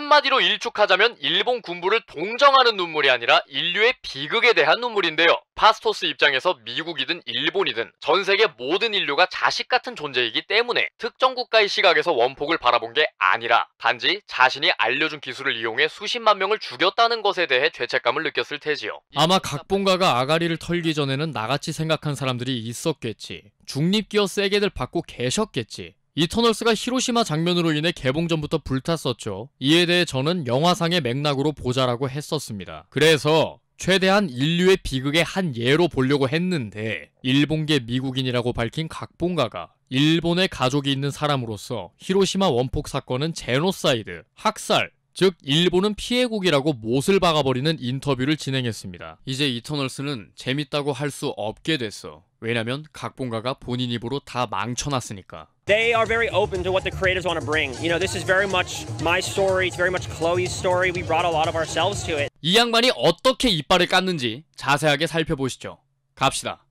한마디로 일축하자면 일본 군부를 동정하는 눈물이 아니라 인류의 비극에 대한 눈물인데요. 파스토스 입장에서 미국이든 일본이든 전 세계 모든 인류가 자식 같은 존재이기 때문에 특정 국가의 시각에서 원폭을 바라본 게 아니라 단지 자신이 알려준 기술을 이용해 수십만 명을 죽였다는 것에 대해 죄책감을 느꼈을 테지요. 아마 각본가가 아가리를 털기 전에는 나같이 생각한 사람들이 있었겠지. 중립기어 세게들 받고 계셨겠지. 이터널스가 히로시마 장면으로 인해 개봉 전부터 불탔었죠. 이에 대해 저는 영화상의 맥락으로 보자라고 했었습니다. 그래서 최대한 인류의 비극의 한 예로 보려고 했는데 일본계 미국인이라고 밝힌 각본가가 일본의 가족이 있는 사람으로서 히로시마 원폭 사건은 제노사이드, 학살, 즉 일본은 피해국이라고 못을 박아버리는 인터뷰를 진행했습니다. 이제 이터널스는 재밌다고 할 수 없게 됐어. 왜냐면 각본가가 본인 입으로 다 망쳐놨으니까. they are very open to what the creators want to bring. You know, this is very much my story. It's very much Chloe's story. We brought a lot of ourselves to it. 이 양반이 어떻게 이빨을 깠는지 자세하게 살펴보시죠. 갑시다.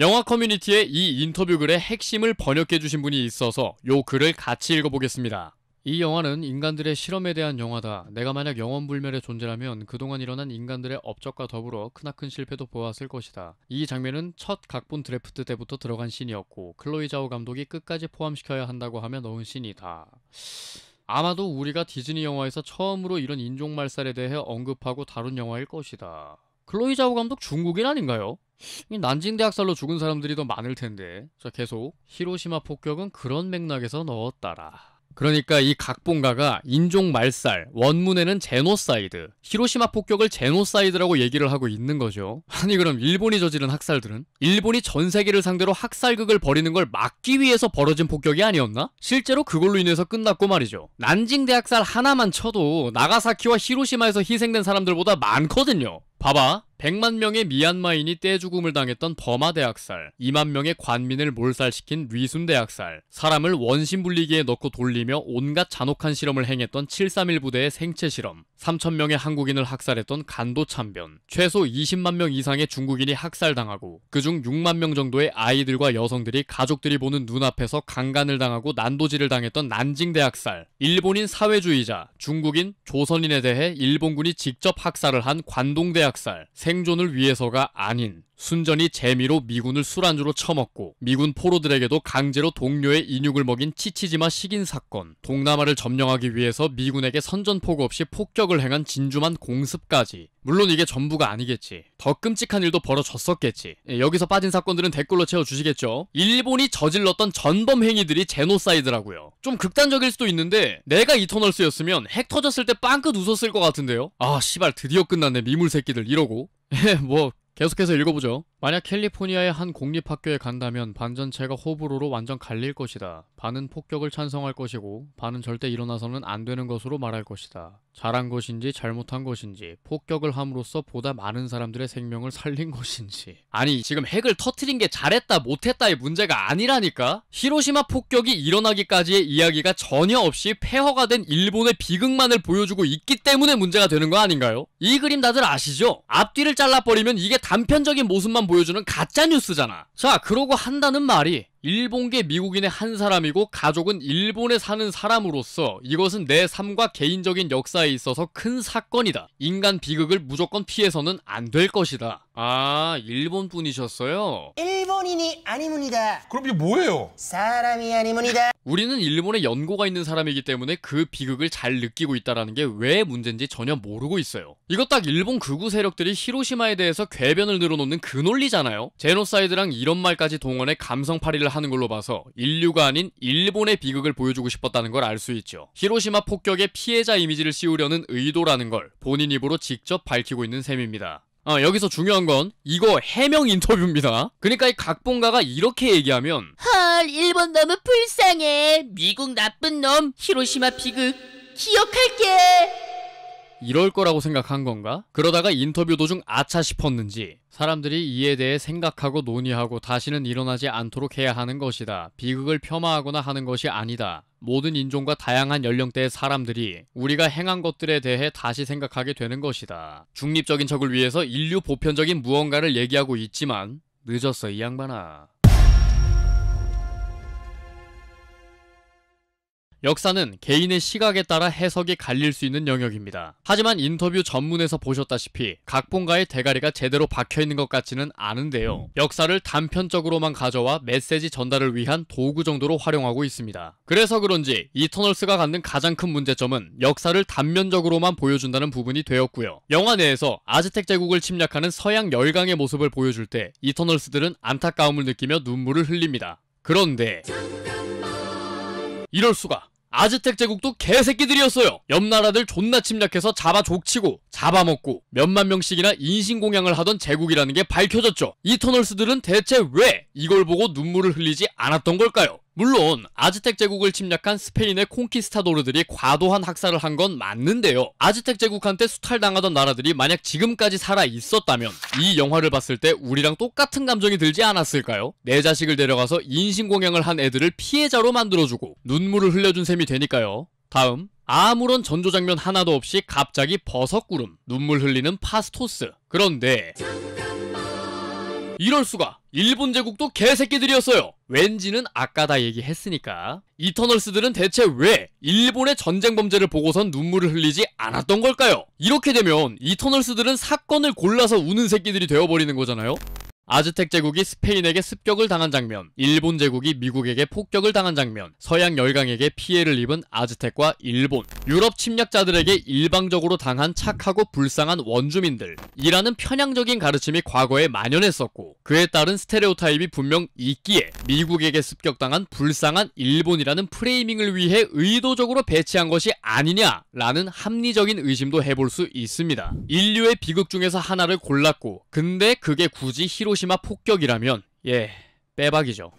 영화 커뮤니티에 이 인터뷰 글의 핵심을 번역해 주신 분이 있어서 요 글을 같이 읽어보겠습니다. 이 영화는 인간들의 실험에 대한 영화다. 내가 만약 영원불멸의 존재라면 그동안 일어난 인간들의 업적과 더불어 크나큰 실패도 보았을 것이다. 이 장면은 첫 각본 드래프트 때부터 들어간 신이었고 클로이 자오 감독이 끝까지 포함시켜야 한다고 하며 넣은 신이다 아마도 우리가 디즈니 영화에서 처음으로 이런 인종말살에 대해 언급하고 다룬 영화일 것이다. 클로이 자오 감독 중국인 아닌가요? 난징대학살로 죽은 사람들이 더 많을 텐데. 자, 계속. 히로시마 폭격은 그런 맥락에서 넣었다라. 그러니까 이 각본가가 인종 말살, 원문에는 제노사이드, 히로시마 폭격을 제노사이드라고 얘기를 하고 있는 거죠. 아니 그럼 일본이 저지른 학살들은 일본이 전 세계를 상대로 학살극을 벌이는 걸 막기 위해서 벌어진 폭격이 아니었나? 실제로 그걸로 인해서 끝났고 말이죠. 난징 대학살 하나만 쳐도 나가사키와 히로시마에서 희생된 사람들보다 많거든요. 봐봐. 100만 명의 미얀마인이 떼죽음을 당했던 버마 대학살, 2만 명의 관민을 몰살시킨 위순 대학살, 사람을 원심불리기에 넣고 돌리며 온갖 잔혹한 실험을 행했던 731 부대의 생체 실험, 3천 명의 한국인을 학살했던 간도 참변, 최소 20만 명 이상의 중국인이 학살당하고 그중 6만 명 정도의 아이들과 여성들이 가족들이 보는 눈앞에서 강간을 당하고 난도질을 당했던 난징 대학살, 일본인 사회주의자, 중국인, 조선인에 대해 일본군이 직접 학살을 한 관동 대학 학살, 생존을 위해서가 아닌 순전히 재미로 미군을 술안주로 처먹고 미군 포로들에게도 강제로 동료의 인육을 먹인 치치지마 식인 사건, 동남아를 점령하기 위해서 미군에게 선전포고 없이 폭격을 행한 진주만 공습까지 물론 이게 전부가 아니겠지. 더 끔찍한 일도 벌어졌었겠지. 예, 여기서 빠진 사건들은 댓글로 채워주시겠죠? 일본이 저질렀던 전범 행위들이 제노사이드라고요. 좀 극단적일 수도 있는데 내가 이터널스였으면 핵 터졌을 때 빵긋 웃었을 것 같은데요? 아 씨발 드디어 끝났네 미물 새끼들 이러고. 에뭐 예, 계속해서 읽어보죠. 만약 캘리포니아의 한 공립학교에 간다면 반 전체가 호불호로 완전 갈릴 것이다. 반은 폭격을 찬성할 것이고 반은 절대 일어나서는 안 되는 것으로 말할 것이다. 잘한 것인지 잘못한 것인지 폭격을 함으로써 보다 많은 사람들의 생명을 살린 것인지 아니 지금 핵을 터트린 게 잘했다 못했다의 문제가 아니라니까 히로시마 폭격이 일어나기까지의 이야기가 전혀 없이 폐허가 된 일본의 비극만을 보여주고 있기 때문에 문제가 되는 거 아닌가요? 이 그림 다들 아시죠? 앞뒤를 잘라버리면 이게 단편적인 모습만 보여 보여주는 가짜 뉴스잖아. 자, 그러고 한다는 말이 일본계 미국인의 한 사람이고 가족은 일본에 사는 사람으로서 이것은 내 삶과 개인적인 역사에 있어서 큰 사건이다. 인간 비극을 무조건 피해서는 안 될 것이다. 아, 일본 분이셨어요? 일본인이 아니문이다. 그럼 이게 뭐예요? 사람이 아니문이다. 우리는 일본에 연고가 있는 사람이기 때문에 그 비극을 잘 느끼고 있다라는 게 왜 문제인지 전혀 모르고 있어요. 이거 딱 일본 극우 세력들이 히로시마에 대해서 궤변을 늘어놓는 그 논리잖아요. 제노사이드랑 이런 말까지 동원해 감성팔이를 하는 걸로 봐서 인류가 아닌 일본의 비극을 보여주고 싶었다는 걸 알 수 있죠. 히로시마 폭격의 피해자 이미지를 씌우려는 의도라는 걸 본인 입으로 직접 밝히고 있는 셈입니다. 어, 여기서 중요한 건 이거 해명 인터뷰입니다. 그러니까 이 각본가가 이렇게 얘기하면 헐 일본 너무 불쌍해 미국 나쁜 놈 히로시마 비극 기억할게 이럴 거라고 생각한 건가? 그러다가 인터뷰 도중 아차 싶었는지 사람들이 이에 대해 생각하고 논의하고 다시는 일어나지 않도록 해야 하는 것이다. 비극을 폄하하거나 하는 것이 아니다. 모든 인종과 다양한 연령대의 사람들이 우리가 행한 것들에 대해 다시 생각하게 되는 것이다. 중립적인 척을 위해서 인류 보편적인 무언가를 얘기하고 있지만 늦었어 이 양반아. 역사는 개인의 시각에 따라 해석이 갈릴 수 있는 영역입니다. 하지만 인터뷰 전문에서 보셨다시피 각본가의 대가리가 제대로 박혀있는 것 같지는 않은데요. 역사를 단편적으로만 가져와 메시지 전달을 위한 도구 정도로 활용하고 있습니다. 그래서 그런지 이터널스가 갖는 가장 큰 문제점은 역사를 단면적으로만 보여준다는 부분이 되었고요. 영화 내에서 아즈텍 제국을 침략하는 서양 열강의 모습을 보여줄 때 이터널스들은 안타까움을 느끼며 눈물을 흘립니다. 그런데 이럴 수가 아즈텍 제국도 개새끼들이었어요. 옆 나라들 존나 침략해서 잡아 족치고 잡아먹고 몇만 명씩이나 인신공양을 하던 제국이라는 게 밝혀졌죠. 이터널스들은 대체 왜 이걸 보고 눈물을 흘리지 않았던 걸까요? 물론 아즈텍 제국을 침략한 스페인의 콩키스타도르들이 과도한 학살을 한 건 맞는데요. 아즈텍 제국한테 수탈당하던 나라들이 만약 지금까지 살아 있었다면 이 영화를 봤을 때 우리랑 똑같은 감정이 들지 않았을까요? 내 자식을 데려가서 인신공양을 한 애들을 피해자로 만들어주고 눈물을 흘려준 셈이 되니까요. 다음 아무런 전조 장면 하나도 없이 갑자기 버섯구름, 눈물 흘리는 파스토스. 그런데 잠깐. 이럴 수가 일본 제국도 개새끼들이었어요 왠지는 아까 다 얘기했으니까 이터널스들은 대체 왜 일본의 전쟁 범죄를 보고선 눈물을 흘리지 않았던 걸까요? 이렇게 되면 이터널스들은 사건을 골라서 우는 새끼들이 되어버리는 거잖아요 아즈텍 제국이 스페인에게 습격을 당한 장면, 일본 제국이 미국에게 폭격을 당한 장면, 서양 열강에게 피해를 입은 아즈텍과 일본, 유럽 침략자들에게 일방적으로 당한 착하고 불쌍한 원주민들, 이라는 편향적인 가르침이 과거에 만연했었고, 그에 따른 스테레오타입이 분명 있기에 미국에게 습격당한 불쌍한 일본이라는 프레이밍을 위해 의도적으로 배치한 것이 아니냐라는 합리적인 의심도 해볼 수 있습니다. 인류의 비극 중에서 하나를 골랐고, 근데 그게 굳이 히로 히로시마 폭격이라면 예 빼박이죠.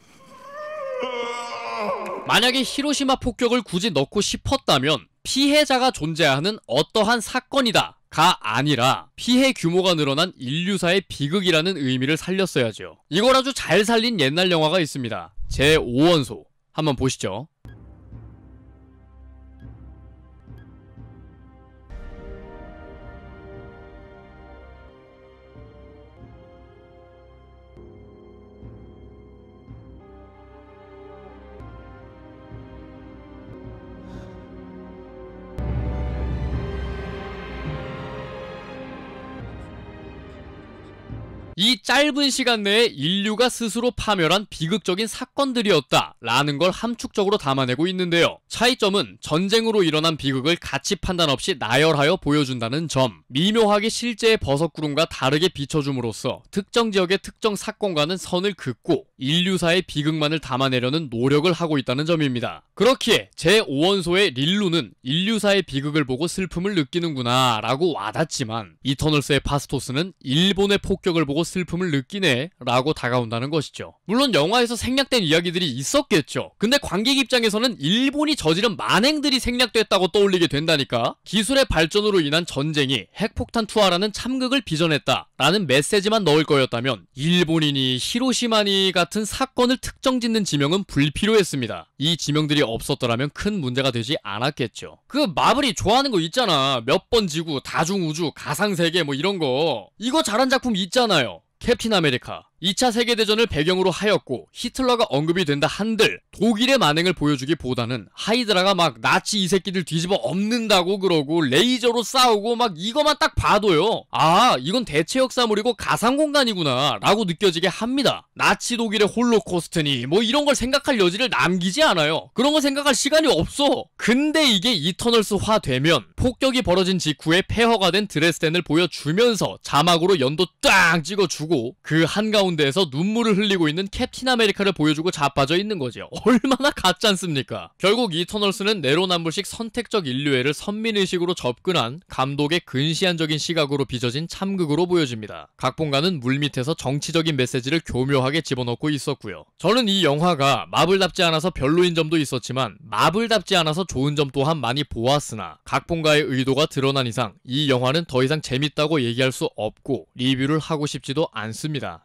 만약에 히로시마 폭격을 굳이 넣고 싶었다면 피해자가 존재하는 어떠한 사건이다 가 아니라 피해 규모가 늘어난 인류사의 비극이라는 의미를 살렸어야죠. 이걸 아주 잘 살린 옛날 영화가 있습니다. 제5원소 한번 보시죠. 이 짧은 시간 내에 인류가 스스로 파멸한 비극적인 사건들이었다라는 걸 함축적으로 담아내고 있는데요. 차이점은 전쟁으로 일어난 비극을 가치 판단 없이 나열하여 보여준다는 점, 미묘하게 실제의 버섯구름과 다르게 비춰줌으로써 특정 지역의 특정 사건과는 선을 긋고 인류사의 비극만을 담아내려는 노력을 하고 있다는 점입니다. 그렇기에 제5원소의 릴루는 인류사의 비극을 보고 슬픔을 느끼는구나 라고 와닿지만 이터널스의 파스토스는 일본의 폭격을 보고 슬픔을 느끼네 라고 다가온다는 것이죠. 물론 영화에서 생략된 이야기들이 있었겠죠. 근데 관객 입장에서는 일본이 저지른 만행들이 생략됐다고 떠올리게 된다니까 기술의 발전으로 인한 전쟁이 핵폭탄 투하라는 참극을 빚어냈다 라는 메시지만 넣을 거였다면 일본인이 히로시마니 같은 사건을 특정 짓는 지명은 불필요했습니다. 이 지명들이 없었더라면 큰 문제가 되지 않았겠죠. 그 마블이 좋아하는 거 있잖아. 몇 번 지구, 다중우주, 가상세계 뭐 이런 거. 이거 잘한 작품 있잖아요. 캡틴 아메리카 2차 세계대전을 배경으로 하였고 히틀러가 언급이 된다 한들 독일의 만행을 보여주기보다는 하이드라가 막 나치 이 새끼들 뒤집어 엎는다고 그러고 레이저로 싸우고 막 이거만 딱 봐도요 아 이건 대체 역사물이고 가상공간이구나 라고 느껴지게 합니다 나치 독일의 홀로코스트니 뭐 이런 걸 생각할 여지를 남기지 않아요 그런 걸 생각할 시간이 없어 근데 이게 이터널스화 되면 폭격이 벌어진 직후에 폐허가 된 드레스덴을 보여주면서 자막으로 연도 딱 찍어주고 그 한가운 데 가운데에서 눈물을 흘리고 있는 캡틴 아메리카를 보여주고 자빠져 있는 거지요. 얼마나 가짜 않습니까? 결국 이터널스는 내로남불식 선택적 인류애를 선민의식으로 접근한 감독의 근시안적인 시각으로 빚어진 참극으로 보여집니다. 각본가는 물밑에서 정치적인 메시지를 교묘하게 집어넣고 있었고요. 저는 이 영화가 마블답지 않아서 별로인 점도 있었지만 마블답지 않아서 좋은 점 또한 많이 보았으나 각본가의 의도가 드러난 이상 이 영화는 더 이상 재밌다고 얘기할 수 없고 리뷰를 하고 싶지도 않습니다.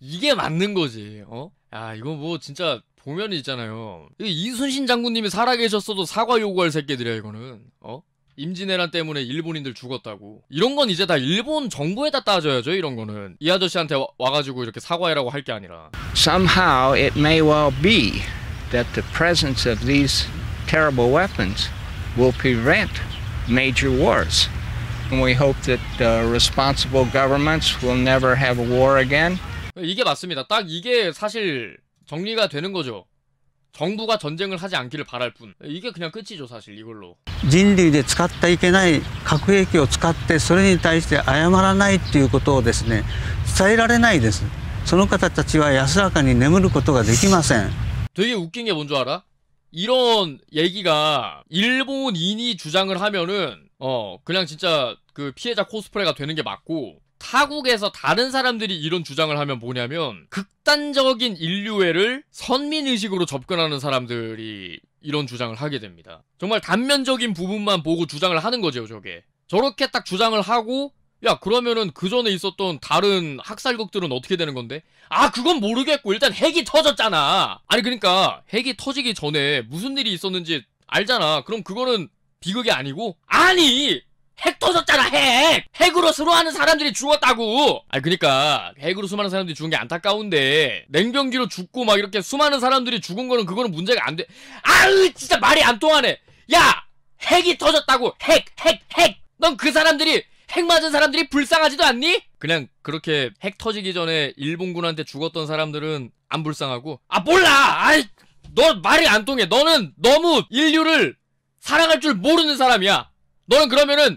이게 맞는 거지. 어? 야, 이거 뭐 진짜 보면 있잖아요. 이순신 장군님이 살아계셨어도 사과 요구할 새끼들이야, 이거는. 어? 임진왜란 때문에 일본인들 죽었다고. 이런 건 이제 다 일본 정부에다 따져야죠, 이런 거는. 이 아저씨한테 와, 가지고 이렇게 사과해라고 할 게 아니라. Somehow it may well be that the presence of these terrible weapons will prevent major wars. And we hope that uh, responsible governments will never have a war again. 이게 맞습니다. 딱 이게 사실 정리가 되는 거죠. 정부가 전쟁을 하지 않기를 바랄 뿐. 이게 그냥 끝이죠, 사실 이걸로. 인류에 使ったいけない核兵器を使ってそれに対謝らないっていうことをですね伝えられないですその方たちは安らかに眠ることができません 되게 웃긴 게 뭔 줄 알아? 이런 얘기가 일본인이 주장을 하면은 어 그냥 진짜 그 피해자 코스프레가 되는 게 맞고 타국에서 다른 사람들이 이런 주장을 하면 뭐냐면 극단적인 인류애를 선민의식으로 접근하는 사람들이 이런 주장을 하게 됩니다. 정말 단면적인 부분만 보고 주장을 하는 거죠, 저게. 저렇게 딱 주장을 하고 야 그러면은 그 전에 있었던 다른 학살극들은 어떻게 되는 건데? 아 그건 모르겠고 일단 핵이 터졌잖아. 아니 그러니까 핵이 터지기 전에 무슨 일이 있었는지 알잖아. 그럼 그거는 비극이 아니고 아니 핵 터졌잖아 핵! 핵으로 수로하는 사람들이 죽었다고! 아 그니까 핵으로 수많은 사람들이 죽은 게 안타까운데 냉병기로 죽고 막 이렇게 수많은 사람들이 죽은 거는 그거는 문제가 안 돼. 아으 진짜 말이 안 통하네. 야! 핵이 터졌다고 핵! 핵! 핵! 넌 그 사람들이 핵 맞은 사람들이 불쌍하지도 않니? 그냥 그렇게 핵 터지기 전에 일본군한테 죽었던 사람들은 안 불쌍하고 아 몰라! 아이 너 말이 안 통해. 너는 너무 인류를 사랑할 줄 모르는 사람이야. 너는 그러면은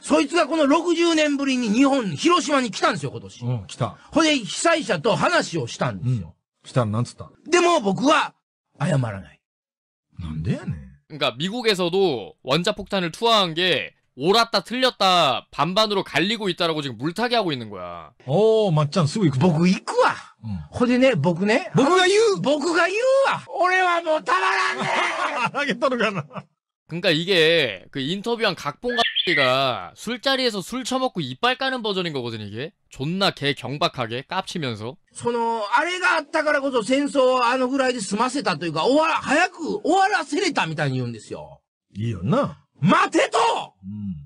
そいつがこの60年ぶりに日本、広島に来たんですよ、今年。うん、来た。ほんで、被災者と話をしたんですよ。うん、したらなんつったでも僕は、謝らない。なんでやねん。그러니까미국에서도원자폭탄을투하한게옳았다틀렸다반반으로갈리고있다라고지금물타기하고있는거야어맞잖아쓰고있고僕行くわでね僕ね僕が言う僕が言うわ俺はもうたまらんね알겠다는거야 그러니까 이게 그 인터뷰한 각본가가 술자리에서 술 처먹고 이빨 까는 버전인 거거든 이게 존나 개 경박하게 깝치면서 そのあれがあったからこそ戦争あのぐらいで済ませたというか終わら早く終わらせれたみたいに言うんですよいいよな待てと、うん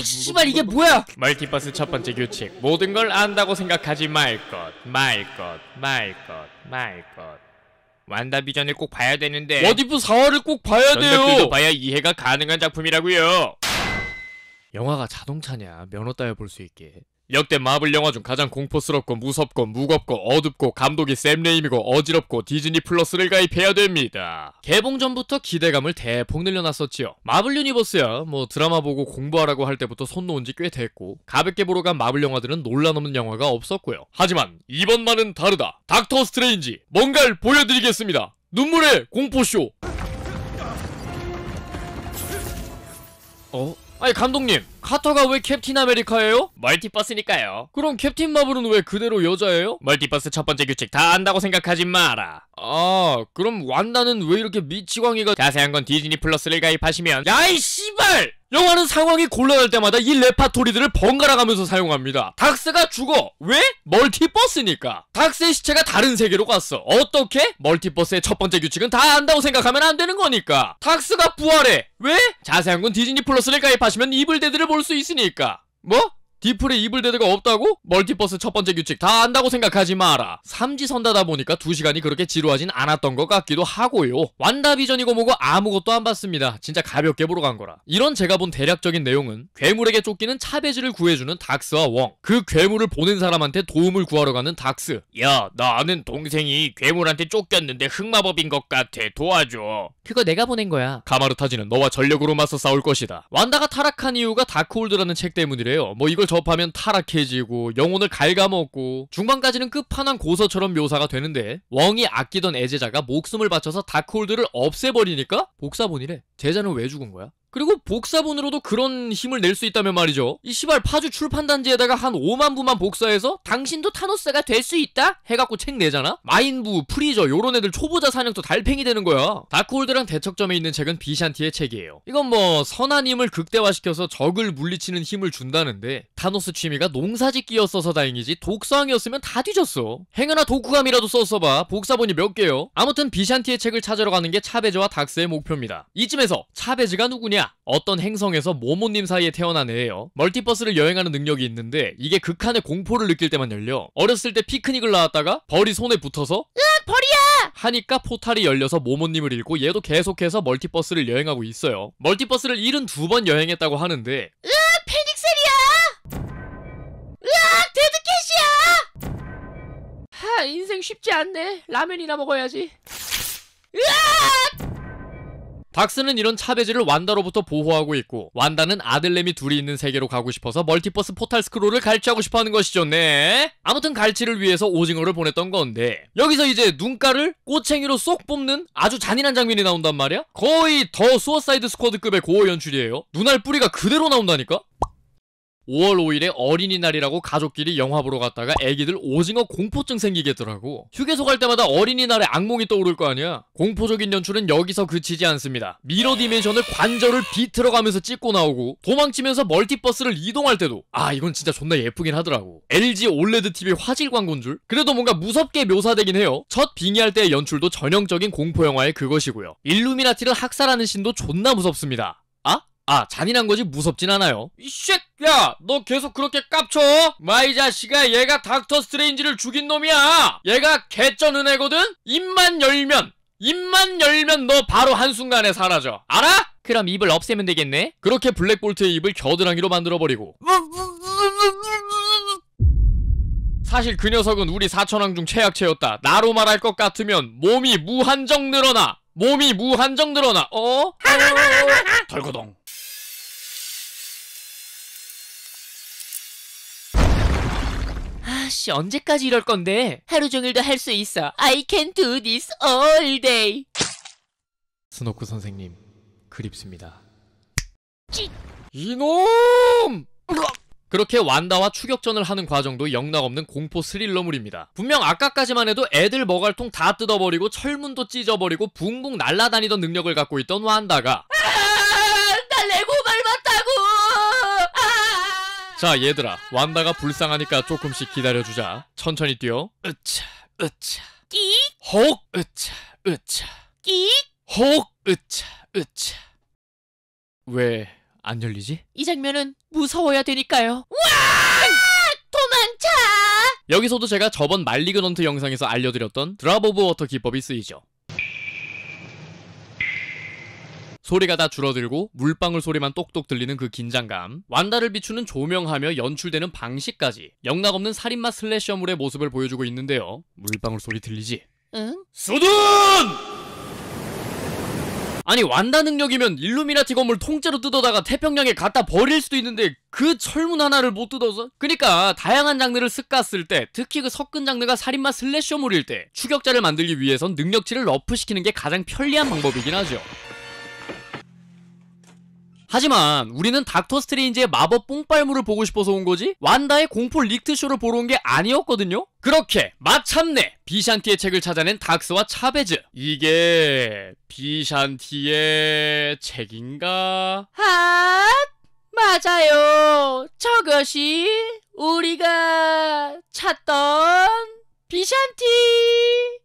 이 씨발 이게 뭐야 멀티버스 첫 번째 규칙 모든 걸 안다고 생각하지 말것 말것 말것 말것 완다비전을 꼭 봐야 되는데 워디프 4화를 꼭 봐야 돼요 전덕들도 봐야 이해가 가능한 작품이라고요 영화가 자동차냐 면허 따여 볼수 있게 역대 마블 영화 중 가장 공포스럽고 무섭고 무겁고 어둡고 감독이 샘레임이고 어지럽고 디즈니 플러스를 가입해야 됩니다. 개봉 전부터 기대감을 대폭 늘려놨었지요. 마블 유니버스야 뭐 드라마 보고 공부하라고 할 때부터 손 놓은 지 꽤 됐고 가볍게 보러 간 마블 영화들은 논란 없는 영화가 없었고요. 하지만 이번만은 다르다. 닥터 스트레인지 뭔가를 보여드리겠습니다. 눈물의 공포쇼! 어? 아니 감독님 카터가 왜 캡틴 아메리카예요? 멀티버스니까요 그럼 캡틴 마블은 왜 그대로 여자예요? 멀티버스 첫 번째 규칙 다 안다고 생각하지 마라 아 그럼 완다는 왜 이렇게 미치광이가 자세한 건 디즈니 플러스를 가입하시면 야이 씨발 영화는 상황이 곤란할 때마다 이 레파토리들을 번갈아 가면서 사용합니다. 닥스가 죽어! 왜? 멀티버스니까! 닥스의 시체가 다른 세계로 갔어. 어떻게? 멀티버스의 첫 번째 규칙은 다 안다고 생각하면 안 되는 거니까. 닥스가 부활해! 왜? 자세한 건 디즈니 플러스를 가입하시면 이블데드를 볼수 있으니까. 뭐? 디플에 입을 데드가 없다고? 멀티버스 첫 번째 규칙 다 안다고 생각하지 마라. 삼지선다다 보니까 두시간이 그렇게 지루하진 않았던 것 같기도 하고요. 완다비전이고 뭐고 아무것도 안 봤습니다. 진짜 가볍게 보러 간 거라. 이런 제가 본 대략적인 내용은 괴물에게 쫓기는 차베지를 구해주는 닥스와 웡. 그 괴물을 보낸 사람한테 도움을 구하러 가는 닥스. 야, 나는 동생이 괴물한테 쫓겼는데 흑마법인 것 같아. 도와줘. 그거 내가 보낸 거야. 가마르타지는 너와 전력으로 맞서 싸울 것이다. 완다가 타락한 이유가 다크홀드라는 책 때문이래요. 뭐 이걸 접하면 타락해지고 영혼을 갉아먹고 중반까지는 끝판왕 고서처럼 묘사가 되는데 왕이 아끼던 애제자가 목숨을 바쳐서 다크홀드를 없애버리니까 복사본이래. 제자는 왜 죽은 거야? 그리고 복사본으로도 그런 힘을 낼 수 있다면 말이죠. 이 시발 파주 출판단지에다가 한 5만 부만 복사해서 당신도 타노스가 될 수 있다? 해갖고 책 내잖아? 마인부, 프리저 요런 애들 초보자 사냥도 달팽이 되는 거야. 다크홀드랑 대척점에 있는 책은 비샨티의 책이에요. 이건 뭐 선한 힘을 극대화시켜서 적을 물리치는 힘을 준다는데 타노스 취미가 농사짓기였어서 다행이지 독서왕이었으면 다 뒤졌어. 행여나 독후감이라도 썼어봐. 복사본이 몇 개요? 아무튼 비샨티의 책을 찾으러 가는 게 차베즈와 닥스의 목표입니다. 이쯤에서 차베즈가 누구냐? 어떤 행성에서 모모님 사이에 태어난 애예요. 멀티버스를 여행하는 능력이 있는데 이게 극한의 공포를 느낄 때만 열려. 어렸을 때 피크닉을 나왔다가 벌이 손에 붙어서 으악 벌이야! 하니까 포탈이 열려서 모모님을 잃고 얘도 계속해서 멀티버스를 여행하고 있어요. 멀티버스를 72번 여행했다고 하는데 으악 패닉셀이야 으악 데드캣이야! 하 인생 쉽지 않네. 라면이나 먹어야지. 으악! 박스는 이런 차베지를 완다로부터 보호하고 있고 완다는 아들내미 둘이 있는 세계로 가고 싶어서 멀티버스 포탈 스크롤을 갈취하고 싶어하는 것이죠. 네. 아무튼 갈취를 위해서 오징어를 보냈던 건데 여기서 이제 눈가를 꼬챙이로 쏙 뽑는 아주 잔인한 장면이 나온단 말이야. 거의 더 수어사이드 스쿼드급의 고어 연출이에요. 눈알 뿌리가 그대로 나온다니까. 5월 5일에 어린이날이라고 가족끼리 영화 보러 갔다가 애기들 오징어 공포증 생기겠더라고. 휴게소 갈 때마다 어린이날의 악몽이 떠오를 거 아니야. 공포적인 연출은 여기서 그치지 않습니다. 미러 디멘션을 관절을 비틀어가면서 찍고 나오고 도망치면서 멀티버스를 이동할 때도 아 이건 진짜 존나 예쁘긴 하더라고. LG 올레드 TV 화질 광고인 줄? 그래도 뭔가 무섭게 묘사되긴 해요. 첫 빙의할 때의 연출도 전형적인 공포 영화의 그것이고요. 일루미나티를 학살하는 신도 존나 무섭습니다. 아 잔인한 거지 무섭진 않아요 이쉣 야너 계속 그렇게 깝쳐? 마이 자식아 얘가 닥터 스트레인지를 죽인 놈이야 얘가 개쩌는애거든 입만 열면 입만 열면 너 바로 한순간에 사라져 알아? 그럼 입을 없애면 되겠네 그렇게 블랙볼트의 입을 겨드랑이로 만들어버리고 사실 그 녀석은 우리 4천왕중 최약체였다 나로 말할 것 같으면 몸이 무한정 늘어나 몸이 무한정 늘어나 어? 덜거동 아씨 언제까지 이럴 건데? 하루 종일도 할 수 있어. I can do this all day. 스노크 선생님 그립습니다. 찌. 이놈! 그렇게 완다와 추격전을 하는 과정도 영락없는 공포 스릴러물입니다. 분명 아까까지만 해도 애들 머갈통 다 뜯어버리고 철문도 찢어버리고 붕붕 날아다니던 능력을 갖고 있던 완다가 자 얘들아 완다가 불쌍하니까 조금씩 기다려주자 천천히 뛰어 으차 으차 끼혹 으차 으차 끼혹 으차 으차 왜 안 열리지? 이 장면은 무서워야 되니까요 와 도망쳐 여기서도 제가 저번 말리그넌트 영상에서 알려드렸던 드랍 오브 워터 기법이 쓰이죠 소리가 다 줄어들고 물방울 소리만 똑똑 들리는 그 긴장감, 완다를 비추는 조명하며 연출되는 방식까지 영락없는 살인마 슬래셔물의 모습을 보여주고 있는데요. 물방울 소리 들리지? 응? 수둔! 아니 완다 능력이면 일루미나티 건물 통째로 뜯어다가 태평양에 갖다 버릴 수도 있는데 그 철문 하나를 못 뜯어서? 그니까 다양한 장르를 습갔을 때 특히 그 섞은 장르가 살인마 슬래셔물일 때 추격자를 만들기 위해선 능력치를 러프시키는 게 가장 편리한 방법이긴 하죠 하지만 우리는 닥터 스트레인지의 마법 뽕빨물을 보고 싶어서 온 거지 완다의 공포 리트쇼를 보러 온 게 아니었거든요? 그렇게 마참내 비샨티의 책을 찾아낸 닥스와 차베즈 이게 비샨티의 책인가? 핫! 맞아요. 저것이 우리가 찾던 비샨티!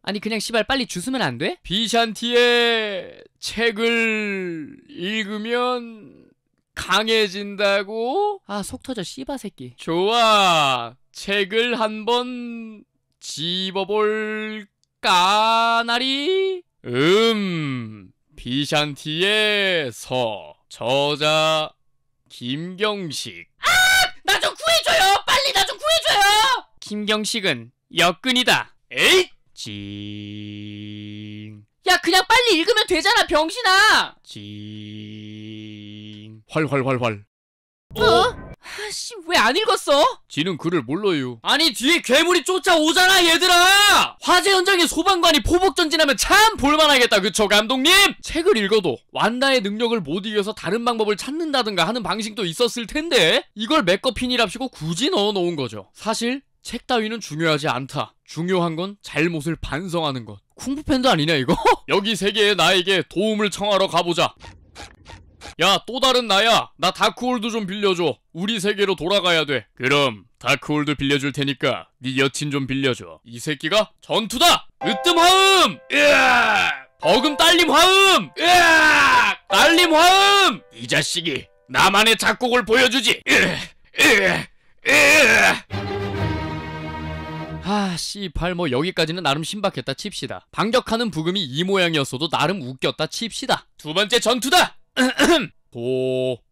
아니 그냥 시발 빨리 주스면 안 돼? 비샨티의 책을 읽으면 강해진다고? 아 속 터져 씨바 새끼. 좋아. 책을 한번 집어볼까 나리? 음. 비샨티의 서 저자 김경식. 아! 나 좀 구해줘요. 빨리 나 좀 구해줘요. 김경식은 여끈이다 에잇! 징. 야 그냥 빨리 읽으면 되잖아 병신아. 징. 활활활활. 어? 아씨 왜 안 읽었어? 지는 글을 몰라요. 아니 뒤에 괴물이 쫓아오잖아 얘들아! 화재 현장에 소방관이 포복 전진하면 참 볼만하겠다 그쵸 감독님? 책을 읽어도 완다의 능력을 못 이겨서 다른 방법을 찾는다든가 하는 방식도 있었을 텐데 이걸 메거핀이랍시고 굳이 넣어놓은 거죠. 사실 책 따위는 중요하지 않다. 중요한 건 잘못을 반성하는 것. 쿵푸팬도 아니냐 이거? 여기 세계에 나에게 도움을 청하러 가보자. 야또 다른 나야. 나 다크홀드 좀 빌려줘. 우리 세계로 돌아가야 돼. 그럼 다크홀드 빌려줄 테니까 네 여친 좀 빌려줘. 이 새끼가 전투다. 으뜸 화음. 으악! 어금 딸림 화음. 으악! 딸림 화음. 이 자식이 나만의 작곡을 보여주지. 으악! 으악! 으악! 하, 아, 씨발 뭐 여기까지는 나름 신박했다 칩시다. 반격하는 부금이 이 모양이었어도 나름 웃겼다 칩시다. 두 번째 전투다. 도레미파솔라시도레미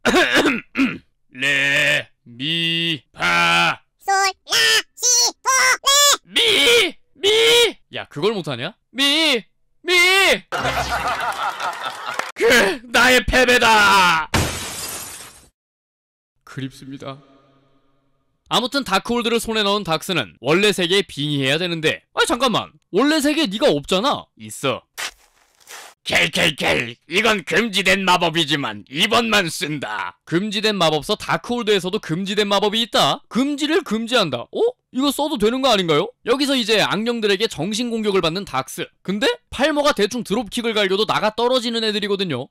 미 야 그걸 못하냐? 미 미 그 나의 패배다. 그립습니다. 아무튼 다크홀드를 손에 넣은 닥스는 원래 세계에 빙의해야 되는데 아 잠깐만 원래 세계에 네가 없잖아 있어 켈켈켈 이건 금지된 마법이지만 이번만 쓴다 금지된 마법서 다크홀드에서도 금지된 마법이 있다 금지를 금지한다 어? 이거 써도 되는 거 아닌가요? 여기서 이제 악령들에게 정신 공격을 받는 닥스 근데 팔머가 대충 드롭킥을 갈겨도 나가 떨어지는 애들이거든요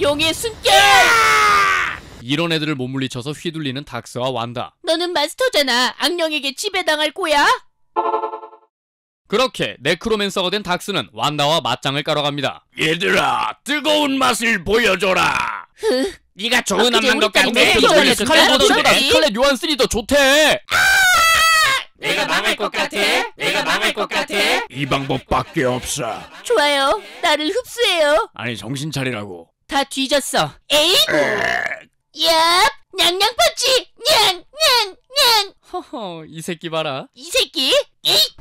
용의 숨결 이런 애들을 못 물리쳐서 휘둘리는 닥스와 완다. 너는 마스터잖아. 악령에게 지배당할 거야. 그렇게 네크로맨서가 된 닥스는 완다와 맞짱을 깔아 갑니다. 얘들아, 뜨거운 맛을 보여줘라. 네가 좋은 암만 것 같네. 스칼렛 요한슨이 더 좋대. 아! 내가 망할 것 같아. 내가 망할 것 같아. 이 방법밖에 없어. 좋아요. 나를 흡수해요. 아니 정신 차리라고. 다 뒤졌어. 에잉? 얍! 냥냥펀치! 냥! 냥! 냥! 허허, 이 새끼 봐라. 이 새끼? 에잇!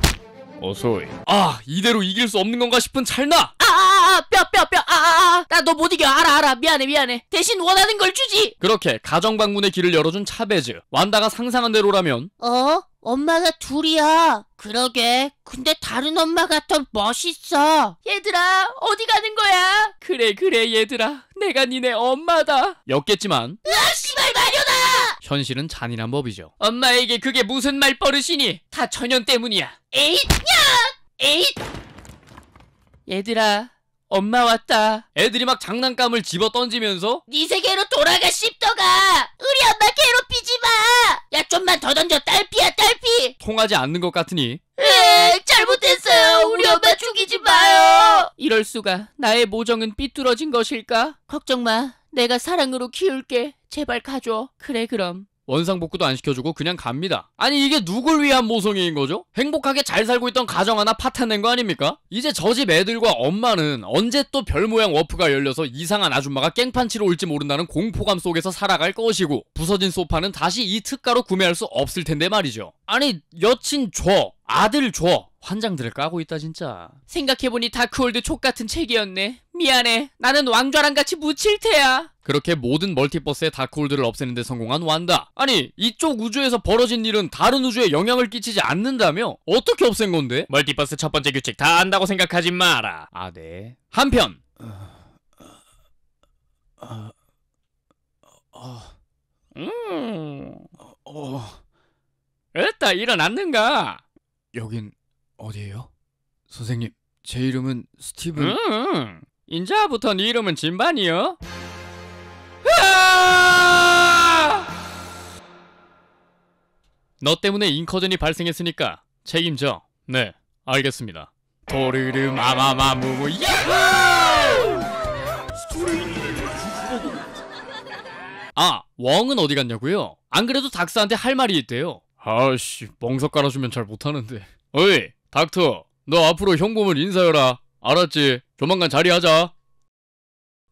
어서이. 아, 이대로 이길 수 없는 건가 싶은 찰나! 아! 아 아, 뼈, 뼈, 뼈, 아, 아, 아. 나 너 못 이겨. 알아, 알아. 미안해, 미안해. 대신 원하는 걸 주지. 그렇게 가정 방문의 길을 열어준 차베즈. 완다가 상상한 대로라면 어? 엄마가 둘이야. 그러게. 근데 다른 엄마가 더 멋있어. 얘들아, 어디 가는 거야? 그래, 그래, 얘들아. 내가 니네 엄마다. 였겠지만 으아, 씨발, 마녀다! 현실은 잔인한 법이죠. 엄마에게 그게 무슨 말버릇이니? 다 천연 때문이야. 에잇! 야! 에잇! 얘들아, 엄마 왔다. 애들이 막 장난감을 집어 던지면서 네 세계로 돌아가 싶더가 우리 엄마 괴롭히지 마. 야 좀만 더 던져 딸피야 딸피. 통하지 않는 것 같으니 에 잘못했어요. 우리 엄마 죽이지 마요. 이럴 수가. 나의 모정은 삐뚤어진 것일까? 걱정 마. 내가 사랑으로 키울게. 제발 가줘. 그래 그럼. 원상복구도 안 시켜주고 그냥 갑니다. 아니 이게 누굴 위한 모성애인 거죠? 행복하게 잘 살고 있던 가정 하나 파탄낸 거 아닙니까? 이제 저 집 애들과 엄마는 언제 또 별 모양 워프가 열려서 이상한 아줌마가 깽판 치러 올지 모른다는 공포감 속에서 살아갈 것이고 부서진 소파는 다시 이 특가로 구매할 수 없을 텐데 말이죠. 아니 여친 줘 아들 줘 환장들을 까고 있다 진짜 생각해보니 다크홀드 촉같은 책이었네 미안해 나는 왕좌랑 같이 묻힐 테야 그렇게 모든 멀티버스에 다크홀드를 없애는 데 성공한 완다 아니 이쪽 우주에서 벌어진 일은 다른 우주에 영향을 끼치지 않는다며 어떻게 없앤 건데 멀티버스 첫 번째 규칙 다 안다고 생각하지 마라 아 네 한편 어, 어, 어, 음. 어. 으따 일어났는가? 여긴 어디예요? 선생님, 제 이름은 스티븐. 응, 인자부터 네 이름은 진반이요. 아! 너 때문에 인커전이 발생했으니까 책임져. 네, 알겠습니다. 도르르 마마마무무 야호! 아, 왕은 어디 갔냐고요? 안 그래도 닥스한테 할 말이 있대요. 아씨 멍석 깔아주면 잘 못하는데 어이 닥터 너 앞으로 현금을 인사해라 알았지 조만간 자리하자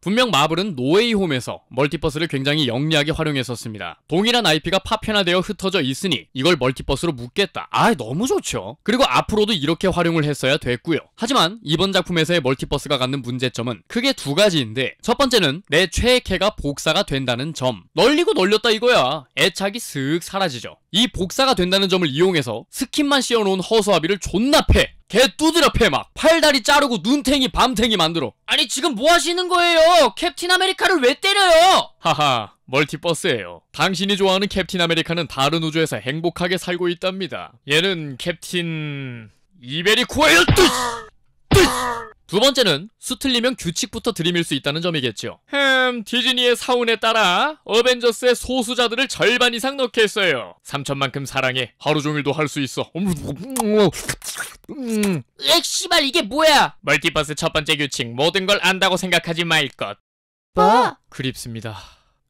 분명 마블은 노웨이홈에서 멀티버스를 굉장히 영리하게 활용했었습니다. 동일한 IP가 파편화되어 흩어져 있으니 이걸 멀티버스로 묶겠다. 아 너무 좋죠. 그리고 앞으로도 이렇게 활용을 했어야 됐고요. 하지만 이번 작품에서의 멀티버스가 갖는 문제점은 크게 두 가지인데 첫 번째는 내 최애캐가 복사가 된다는 점. 널리고 널렸다 이거야. 애착이 슥 사라지죠. 이 복사가 된다는 점을 이용해서 스킨만 씌워놓은 허수아비를 존나 패. 개 두드려 패막 팔다리 자르고 눈탱이 밤탱이 만들어 아니 지금 뭐 하시는 거예요 캡틴 아메리카를 왜 때려요 하하 멀티버스예요. 당신이 좋아하는 캡틴 아메리카는 다른 우주에서 행복하게 살고 있답니다. 얘는 캡틴 이베리코예요. 두 번째는 수틀리면 규칙부터 들이밀 수 있다는 점이겠죠. 흠, 디즈니의 사운에 따라 어벤져스의 소수자들을 절반 이상 넣게 어요 삼천만큼 사랑해. 하루 종일도 할 수 있어. 음. 씨발 음. 이게 뭐야? 멀티버스 첫 번째 규칙. 모든 걸 안다고 생각하지 말 것. 뭐? 뭐? 그립습니다.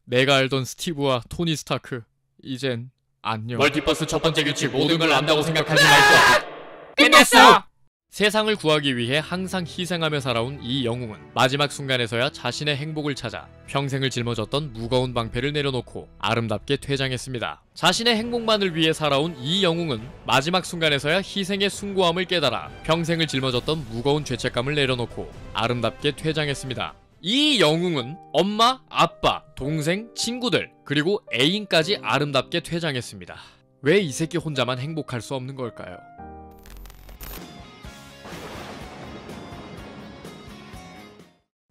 내가 알던 스티브와 토니 스타크. 이젠 안녕. 멀티버스 첫 번째 규칙. 모든 걸 안다고 생각하지 말 것. 끝났어! 세상을 구하기 위해 항상 희생하며 살아온 이 영웅은 마지막 순간에서야 자신의 행복을 찾아 평생을 짊어졌던 무거운 방패를 내려놓고 아름답게 퇴장했습니다. 자신의 행복만을 위해 살아온 이 영웅은 마지막 순간에서야 희생의 숭고함을 깨달아 평생을 짊어졌던 무거운 죄책감을 내려놓고 아름답게 퇴장했습니다. 이 영웅은 엄마, 아빠, 동생, 친구들, 그리고 애인까지 아름답게 퇴장했습니다. 왜 이 새끼 혼자만 행복할 수 없는 걸까요?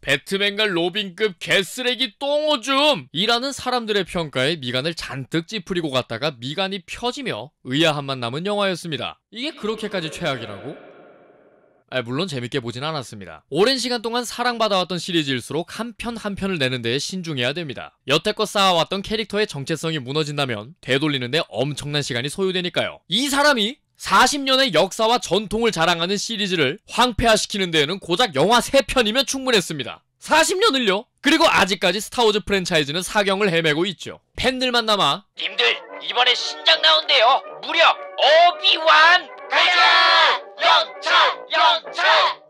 배트맨과 로빈급 개쓰레기 똥오줌! 이라는 사람들의 평가에 미간을 잔뜩 찌푸리고 갔다가 미간이 펴지며 의아함만 남은 영화였습니다. 이게 그렇게까지 최악이라고? 아, 물론 재밌게 보진 않았습니다. 오랜 시간 동안 사랑받아왔던 시리즈일수록 한 편 한 편을 내는 데에 신중해야 됩니다. 여태껏 쌓아왔던 캐릭터의 정체성이 무너진다면 되돌리는데 엄청난 시간이 소요되니까요. 이 사람이 40년의 역사와 전통을 자랑하는 시리즈를 황폐화시키는 데에는 고작 영화 3편이면 충분했습니다. 40년을요? 그리고 아직까지 스타워즈 프랜차이즈는 사경을 헤매고 있죠. 팬들만 남아 님들 이번에 신작 나온대요. 무려 오비완 가자! 영차! 영차!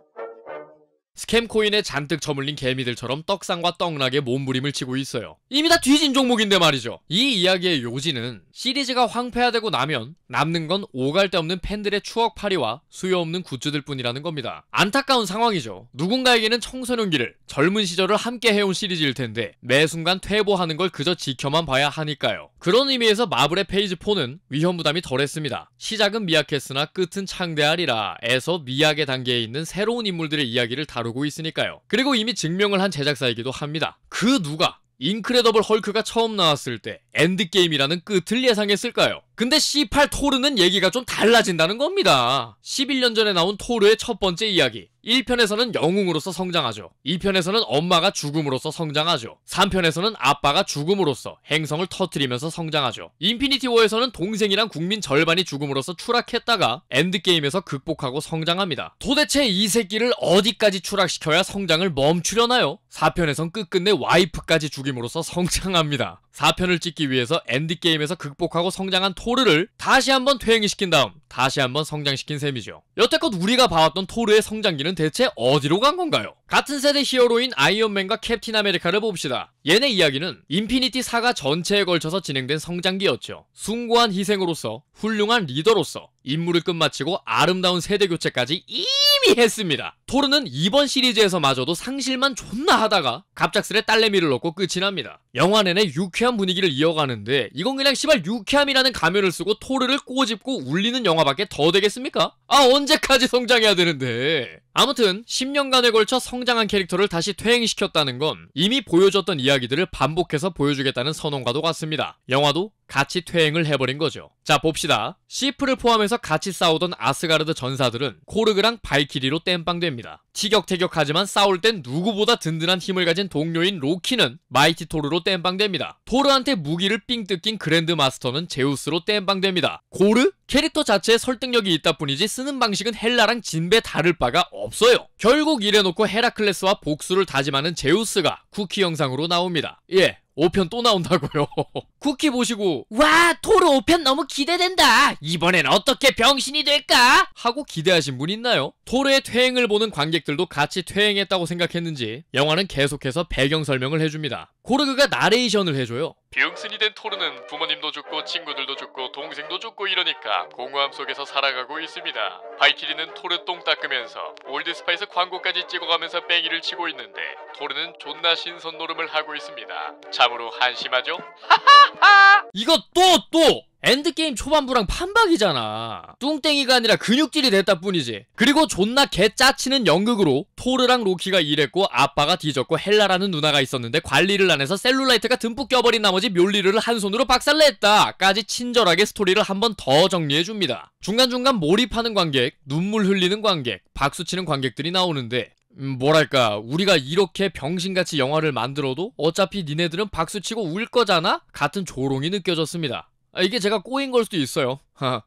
스캠 코인에 잔뜩 저물린 개미들처럼 떡상과 떡락에 몸부림을 치고 있어요. 이미 다 뒤진 종목인데 말이죠. 이 이야기의 요지는 시리즈가 황폐화되고 나면 남는 건 오갈데 없는 팬들의 추억파리와 수요 없는 굿즈들 뿐이라는 겁니다. 안타까운 상황이죠. 누군가에게는 청소년기를 젊은 시절을 함께 해온 시리즈일 텐데 매 순간 퇴보하는 걸 그저 지켜만 봐야 하니까요. 그런 의미에서 마블의 페이지 4는 위험 부담이 덜했습니다. 시작은 미약했으나 끝은 창대하리라 에서 미약의 단계에 있는 새로운 인물들의 이야기를 다루 다루고 있으니까요. 그리고 이미 증명을 한 제작사이기도 합니다. 그 누가 인크레더블 헐크가 처음 나왔을 때 엔드게임이라는 끝을 예상했을까요? 근데 C8 토르는 얘기가 좀 달라진다는 겁니다. 11년 전에 나온 토르의 첫 번째 이야기. 1편에서는 영웅으로서 성장하죠. 2편에서는 엄마가 죽음으로서 성장하죠. 3편에서는 아빠가 죽음으로서 행성을 터트리면서 성장하죠. 인피니티 워에서는 동생이랑 국민 절반이 죽음으로서 추락했다가 엔드게임에서 극복하고 성장합니다. 도대체 이 새끼를 어디까지 추락시켜야 성장을 멈추려나요? 4편에선 끝끝내 와이프까지 죽임으로써 성장합니다. 4편을 찍기 위해서 엔디게임에서 극복하고 성장한 토르를 다시 한번 퇴행시킨 다음 다시 한번 성장시킨 셈이죠. 여태껏 우리가 봐왔던 토르의 성장기는 대체 어디로 간 건가요? 같은 세대 히어로인 아이언맨과 캡틴 아메리카를 봅시다. 얘네 이야기는 인피니티 사가 전체에 걸쳐서 진행된 성장기였죠. 숭고한 희생으로서 훌륭한 리더로서 임무를 끝마치고 아름다운 세대 교체까지 이미 했습니다. 토르는 이번 시리즈에서마저도 상실만 존나 하다가 갑작스레 딸내미를 놓고 끝이 납니다. 영화 내내 유쾌한 분위기를 이어가는데 이건 그냥 시발 유쾌함이라는 가면을 쓰고 토르를 꼬집고 울리는 영화밖에 더 되겠습니까? 아 언제까지 성장해야 되는데 아무튼 10년간에 걸쳐 성장한 캐릭터를 다시 퇴행시켰다는 건 이미 보여줬던 이야기들을 반복해서 보여주겠다는 선언과도 같습니다. 영화도 같이 퇴행을 해버린 거죠. 자 봅시다. 시프를 포함해서 같이 싸우던 아스가르드 전사들은 코르그랑 발키리로 땜빵됩니다. 됩니다. 티격태격하지만 싸울 땐 누구보다 든든한 힘을 가진 동료인 로키는 마이티 토르로 땜빵됩니다. 토르한테 무기를 삥 뜯긴 그랜드마스터는 제우스로 땜빵됩니다. 고르? 캐릭터 자체에 설득력이 있다 뿐이지 쓰는 방식은 헬라랑 진배 다를 바가 없어요. 결국 이래놓고 헤라클레스와 복수를 다짐하는 제우스가 쿠키 영상으로 나옵니다. 예, 5편 또 나온다고요. 쿠키 보시고 와 토르 5편 너무 기대된다. 이번엔 어떻게 병신이 될까? 하고 기대하신 분 있나요? 토르의 퇴행을 보는 관객들 관객들도 같이 퇴행했다고 생각했는지 영화는 계속해서 배경 설명을 해줍니다. 고르그가 나레이션을 해줘요. 병신이 된 토르는 부모님도 죽고 친구들도 죽고 동생도 죽고 이러니까 공허함 속에서 살아가고 있습니다. 바이키리는 토르 똥 닦으면서 올드스파이스 광고까지 찍어가면서 뺑이를 치고 있는데 토르는 존나 신선 노름을 하고 있습니다. 참으로 한심하죠? 하하하! 이거 또 또! 엔드게임 초반부랑 판박이잖아. 뚱땡이가 아니라 근육질이 됐다 뿐이지. 그리고 존나 개 짜치는 연극으로 토르랑 로키가 일했고 아빠가 뒤졌고 헬라라는 누나가 있었는데 관리를 안 해서 셀룰라이트가 듬뿍 껴버린 나머지 묠리를한 손으로 박살냈다까지 친절하게 스토리를 한번 더 정리해줍니다. 중간중간 몰입하는 관객, 눈물 흘리는 관객, 박수치는 관객들이 나오는데 음, 뭐랄까 우리가 이렇게 병신같이 영화를 만들어도 어차피 니네들은 박수치고 울 거잖아? 같은 조롱이 느껴졌습니다. 아, 이게 제가 꼬인 걸 수도 있어요.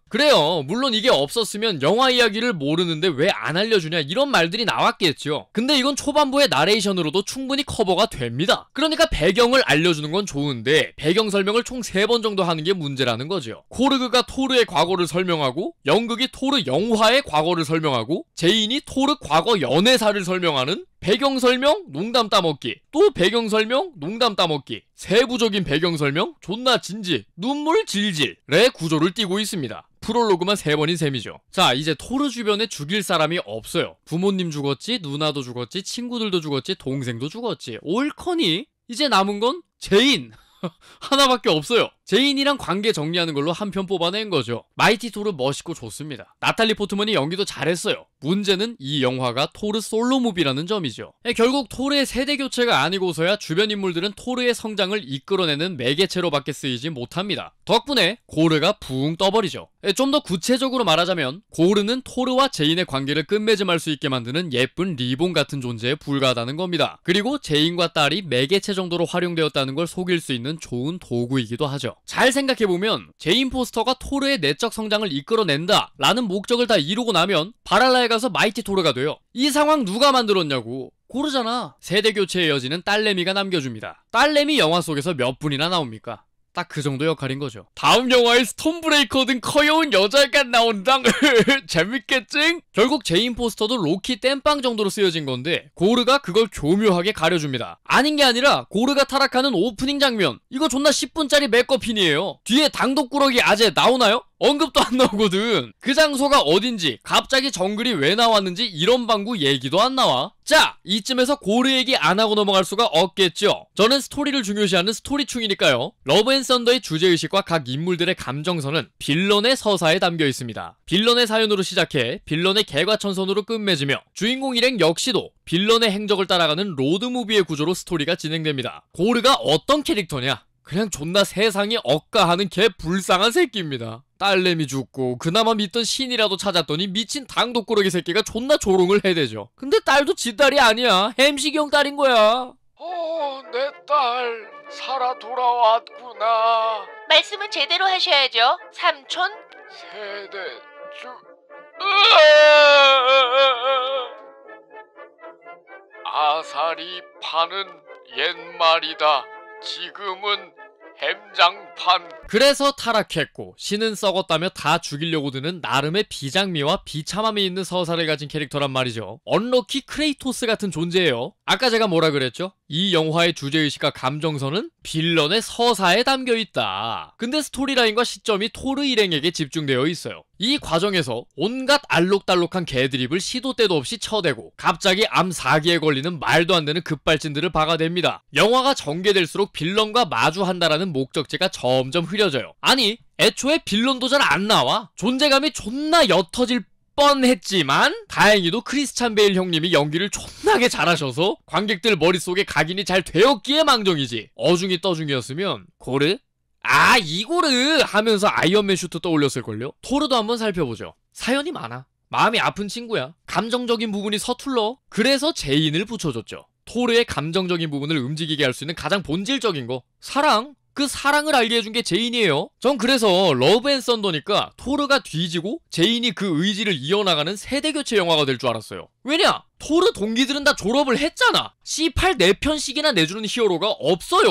그래요. 물론 이게 없었으면 영화 이야기를 모르는데 왜 안 알려주냐 이런 말들이 나왔겠죠. 근데 이건 초반부의 나레이션으로도 충분히 커버가 됩니다. 그러니까 배경을 알려주는 건 좋은데 배경 설명을 총 3번 정도 하는 게 문제라는 거죠. 코르그가 토르의 과거를 설명하고 연극이 토르 영화의 과거를 설명하고 제인이 토르 과거 연애사를 설명하는 배경 설명, 농담 따먹기. 또 배경 설명, 농담 따먹기. 세부적인 배경 설명, 존나 진지, 눈물 질질의 구조를 띄고 있습니다. 끝입니다. 프롤로그만 세번인 셈이죠. 자, 이제 토르 주변에 죽일 사람이 없어요. 부모님 죽었지, 누나도 죽었지, 친구들도 죽었지, 동생도 죽었지. 올커니 이제 남은 건 제인 하나밖에 없어요. 제인이랑 관계 정리하는 걸로 한편 뽑아낸 거죠. 마이티 토르 멋있고 좋습니다. 나탈리 포트먼이 연기도 잘했어요. 문제는 이 영화가 토르 솔로 무비라는 점이죠. 예, 결국 토르의 세대 교체가 아니고서야 주변 인물들은 토르의 성장을 이끌어내는 매개체로밖에 쓰이지 못합니다. 덕분에 고르가 붕 떠버리죠. 예, 좀더 구체적으로 말하자면 고르는 토르와 제인의 관계를 끝맺음할 수 있게 만드는 예쁜 리본 같은 존재에 불과하다는 겁니다. 그리고 제인과 딸이 매개체 정도로 활용되었다는 걸 속일 수 있는 좋은 도구이기도 하죠. 잘 생각해보면 제인 포스터가 토르의 내적 성장을 이끌어낸다 라는 목적을 다 이루고 나면 바랄라에 가서 마이티 토르가 돼요. 이 상황 누가 만들었냐고. 고르잖아. 세대 교체의 여지는 딸내미가 남겨줍니다. 딸내미 영화 속에서 몇 분이나 나옵니까? 딱그 정도 역할인 거죠. 다음 영화에 스톤브레이커 등 커여운 여자애가 나온다. 재밌겠지? 결국 제인 포스터도 로키 땜빵 정도로 쓰여진 건데 고르가 그걸 교묘하게 가려줍니다. 아닌 게 아니라 고르가 타락하는 오프닝 장면 이거 존나 10분짜리 메커핀이에요. 뒤에 당독꾸러기 아재 나오나요? 언급도 안 나오거든. 그 장소가 어딘지, 갑자기 정글이 왜 나왔는지 이런 방구 얘기도 안 나와. 자, 이쯤에서 고르 얘기 안 하고 넘어갈 수가 없겠죠. 저는 스토리를 중요시하는 스토리충이니까요. 러브 앤 썬더의 주제의식과 각 인물들의 감정선은 빌런의 서사에 담겨 있습니다. 빌런의 사연으로 시작해 빌런의 개과천선으로 끝맺으며 주인공 일행 역시도 빌런의 행적을 따라가는 로드무비의 구조로 스토리가 진행됩니다. 고르가 어떤 캐릭터냐? 그냥 존나 세상이 억까하는 개 불쌍한 새끼입니다. 딸내미 죽고 그나마 믿던 신이라도 찾았더니 미친 당독꾸러기 새끼가 존나 조롱을 해대죠. 근데 딸도 지 딸이 아니야. 햄식이 딸인 거야. 어, 내딸 살아 돌아왔구나. 말씀은 제대로 하셔야죠. 삼촌. 세대 주... 아사리 파는 옛말이다. 지금은 뱀장 판 그래서 타락했고 신은 썩었다며 다 죽이려고 드는 나름의 비장미와 비참함이 있는 서사를 가진 캐릭터란 말이죠. 언럭키 크레이토스 같은 존재예요. 아까 제가 뭐라 그랬죠? 이 영화의 주제의식과 감정선은 빌런의 서사에 담겨 있다. 근데 스토리라인과 시점이 토르 일행에게 집중되어 있어요. 이 과정에서 온갖 알록달록한 개드립을 시도 때도 없이 쳐대고 갑자기 암 4기에 걸리는 말도 안 되는 급발진들을 박아댑니다 영화가 전개될수록 빌런과 마주한다라는 목적지가 저 점점 흐려져요. 아니 애초에 빌런도 잘 안 나와 존재감이 존나 옅어질 뻔했지만 다행히도 크리스찬 베일 형님이 연기를 존나게 잘하셔서 관객들 머릿속에 각인이 잘 되었기에 망정이지 어중이 떠중이었으면 고르? 아 이고르! 하면서 아이언맨 슈트 떠올렸을걸요? 토르도 한번 살펴보죠 사연이 많아 마음이 아픈 친구야 감정적인 부분이 서툴러 그래서 제인을 붙여줬죠 토르의 감정적인 부분을 움직이게 할 수 있는 가장 본질적인 거 사랑 그 사랑을 알게 해준 게 제인이에요. 전 그래서 러브 앤 썬더니까 토르가 뒤지고 제인이 그 의지를 이어나가는 세대교체 영화가 될 줄 알았어요. 왜냐? 토르 동기들은 다 졸업을 했잖아. C8 내편씩이나 내주는 히어로가 없어요.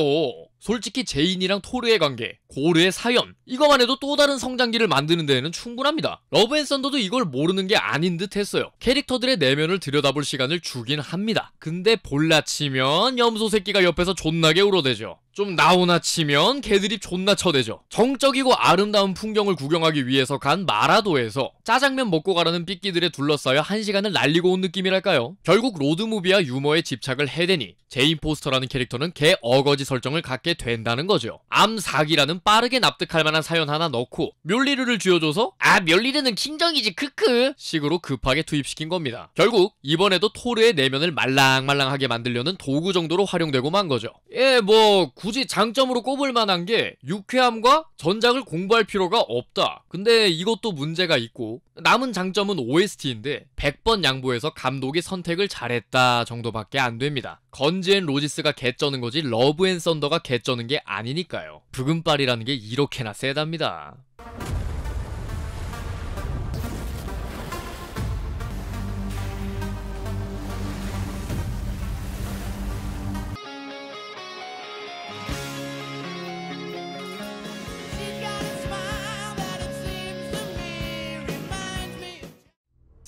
솔직히 제인이랑 토르의 관계, 고르의 사연 이거만 해도 또 다른 성장기를 만드는 데에는 충분합니다. 러브 앤 썬더도 이걸 모르는 게 아닌 듯 했어요. 캐릭터들의 내면을 들여다볼 시간을 주긴 합니다. 근데 볼라치면 염소 새끼가 옆에서 존나게 울어대죠. 좀 나오나 치면 개들이 존나 쳐대죠. 정적이고 아름다운 풍경을 구경하기 위해서 간 마라도에서 짜장면 먹고 가라는 삐끼들에 둘러싸여 한 시간을 날리고 온 느낌이랄까요? 결국 로드무비와 유머에 집착을 해대니 제인 포스터라는 캐릭터는 개 어거지 설정을 갖게 된다는 거죠. 암사기라는 빠르게 납득할 만한 사연 하나 넣고 멸리르를 쥐어줘서 아 멸리르는 킹정이지 크크 식으로 급하게 투입시킨 겁니다. 결국 이번에도 토르의 내면을 말랑말랑하게 만들려는 도구 정도로 활용되고 만 거죠. 예뭐 구... 굳이 장점으로 꼽을 만한 게 유쾌함과 전작을 공부할 필요가 없다. 근데 이것도 문제가 있고 남은 장점은 OST인데 100번 양보해서 감독이 선택을 잘했다 정도밖에 안 됩니다. 건지 앤 로지스가 개쩌는 거지 러브 앤 썬더가 개쩌는 게 아니니까요. 부금빨이라는 게 이렇게나 세답니다.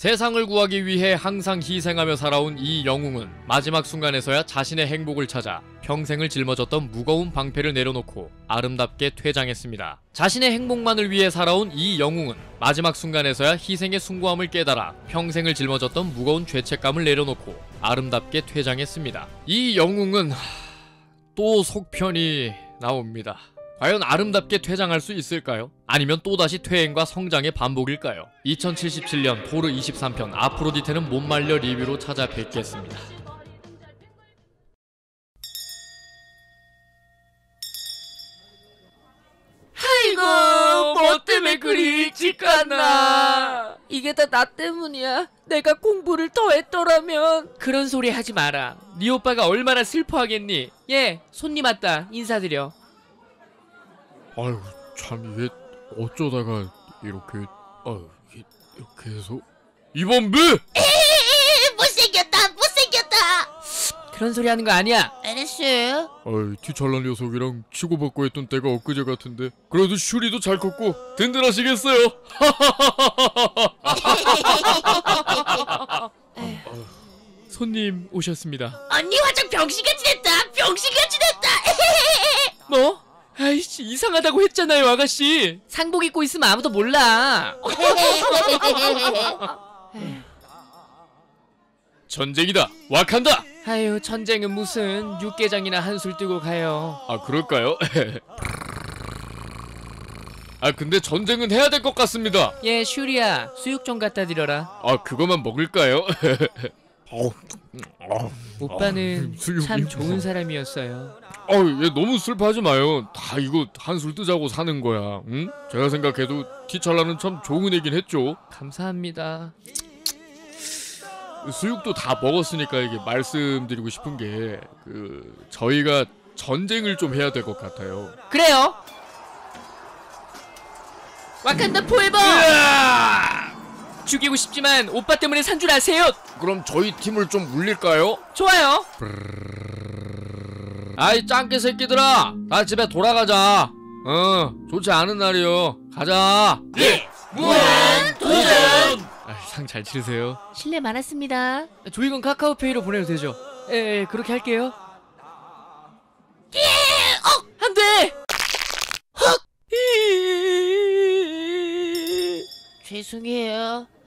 세상을 구하기 위해 항상 희생하며 살아온 이 영웅은 마지막 순간에서야 자신의 행복을 찾아 평생을 짊어졌던 무거운 방패를 내려놓고 아름답게 퇴장했습니다. 자신의 행복만을 위해 살아온 이 영웅은 마지막 순간에서야 희생의 숭고함을 깨달아 평생을 짊어졌던 무거운 죄책감을 내려놓고 아름답게 퇴장했습니다. 이 영웅은 또 속편이 나옵니다. 과연 아름답게 퇴장할 수 있을까요? 아니면 또다시 퇴행과 성장의 반복일까요? 2077년 포르 23편 아프로디테는 못 말려 리뷰로 찾아뵙겠습니다. 아이고 뭐 때문에 그리 일찍 갔나 이게 다 나 때문이야 내가 공부를 더 했더라면 그런 소리 하지 마라 니 네 오빠가 얼마나 슬퍼하겠니 예 손님 왔다 인사드려 아유 참 이게 어쩌다가 이렇게 아 이게 이렇게 해서 이번 배 에이, 못생겼다 못생겼다 그런 소리 하는 거 아니야 에르슈 아유 티 잘난 녀석이랑 치고받고 했던 때가 엊그제 같은데 그래도 슈리도 잘 컸고 든든하시겠어요 손님 오셨습니다 언니 화장 병신같이 됐다 병신같이 됐다 뭐? 아이씨 이상하다고 했잖아요 아가씨 상복 입고 있으면 아무도 몰라 전쟁이다 와칸다 아유 전쟁은 무슨 육개장이나 한술 뜨고 가요 아 그럴까요? 아 근데 전쟁은 해야 될 것 같습니다 예 슈리야 수육 좀 갖다 드려라 아 그거만 먹을까요? 오빠는 아, 음, 참 좋은 사람이었어요. 어얘 너무 슬퍼하지 마요. 다 이거 한술 뜨자고 사는 거야. 응? 제가 생각해도 티찰라는 참 좋은 애긴 했죠. 감사합니다. 수육도 다 먹었으니까 이게 말씀드리고 싶은 게 그 저희가 전쟁을 좀 해야 될 것 같아요. 그래요. 와칸다 포에버. 으아! 죽이고 싶지만 오빠 때문에 산 줄 아세요? 그럼 저희 팀을 좀 물릴까요? 좋아요. 아이 짱깨 새끼들아, 나 집에 돌아가자. 어, 좋지 않은 날이요. 가자. 예, 무한 도전. 상잘 치르세요. 실례 많았습니다. 조이건 카카오페이로 보내도 되죠? 예, 예 그렇게 할게요. 예, 어, 안 돼. 헉. 죄송해요.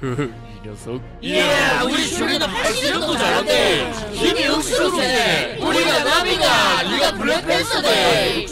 이 녀석. 예, 우리 슈리는 발시력도 잘한데 힘이 억수로 세네. 우리가 나비가 네가 블랙팬서네.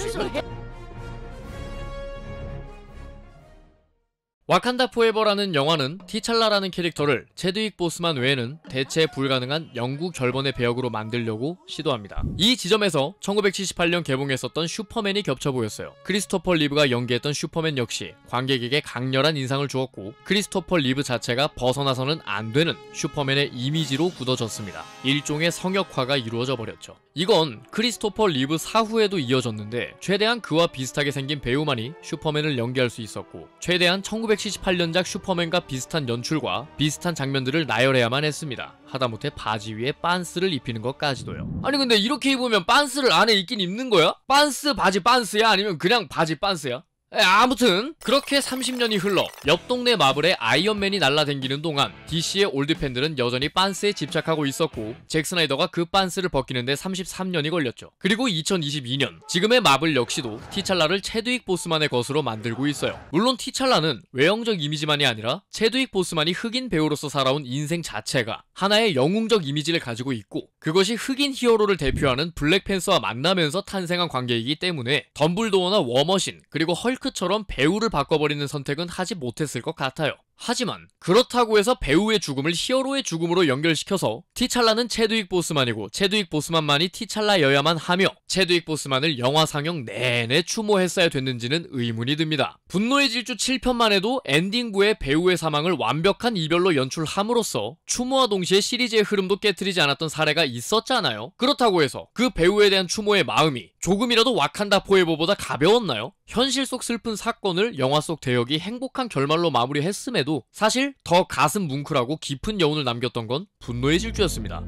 와칸다 포에버라는 영화는 티찰라라는 캐릭터를 체드윅 보스만 외에는 대체 불가능한 영구 결번의 배역으로 만들려고 시도합니다. 이 지점에서 1978년 개봉했었던 슈퍼맨이 겹쳐 보였어요. 크리스토퍼 리브가 연기했던 슈퍼맨 역시 관객에게 강렬한 인상을 주었고 크리스토퍼 리브 자체가 벗어나서는 안 되는 슈퍼맨의 이미지로 굳어졌습니다. 일종의 성역화가 이루어져 버렸죠. 이건 크리스토퍼 리브 사후에도 이어졌는데 최대한 그와 비슷하게 생긴 배우만이 슈퍼맨을 연기할 수 있었고 최대한 19 1978년작 슈퍼맨과 비슷한 연출과 비슷한 장면들을 나열해야만 했습니다. 하다못해 바지 위에 빤스를 입히는 것까지도요. 아니 근데 이렇게 입으면 빤스를 안에 입긴 입는 거야? 빤스 바지 빤스야? 아니면 그냥 바지 빤스야? 아무튼 그렇게 30년이 흘러 옆 동네 마블의 아이언맨이 날라댕기는 동안 DC의 올드팬들은 여전히 빤스에 집착하고 있었고 잭 스나이더가 그 빤스를 벗기는데 33년이 걸렸죠. 그리고 2022년 지금의 마블 역시도 티찰라를 체드윅 보스만의 것으로 만들고 있어요. 물론 티찰라는 외형적 이미지만이 아니라 체드윅 보스만이 흑인 배우로서 살아온 인생 자체가 하나의 영웅적 이미지를 가지고 있고 그것이 흑인 히어로를 대표하는 블랙팬서와 만나면서 탄생한 관계이기 때문에 덤블도어나 워머신 그리고 헐 헐크처럼 배우를 바꿔버리는 선택은 하지 못했을 것 같아요. 하지만 그렇다고 해서 배우의 죽음을 히어로의 죽음으로 연결시켜서 티찰라는 체드윅 보스만이고 체드윅 보스만만이 티찰라여야만 하며 체드윅 보스만을 영화 상영 내내 추모했어야 됐는지는 의문이 듭니다. 분노의 질주 7편만 해도 엔딩부의 배우의 사망을 완벽한 이별로 연출함으로써 추모와 동시에 시리즈의 흐름도 깨뜨리지 않았던 사례가 있었잖아요. 그렇다고 해서 그 배우에 대한 추모의 마음이 조금이라도 와칸다 포에버보다 가벼웠나요? 현실 속 슬픈 사건을 영화 속 대역이 행복한 결말로 마무리했음에도 해도 사실 더 가슴 뭉클하고 깊은 여운을 남겼던 건 분노의 질주였습니다.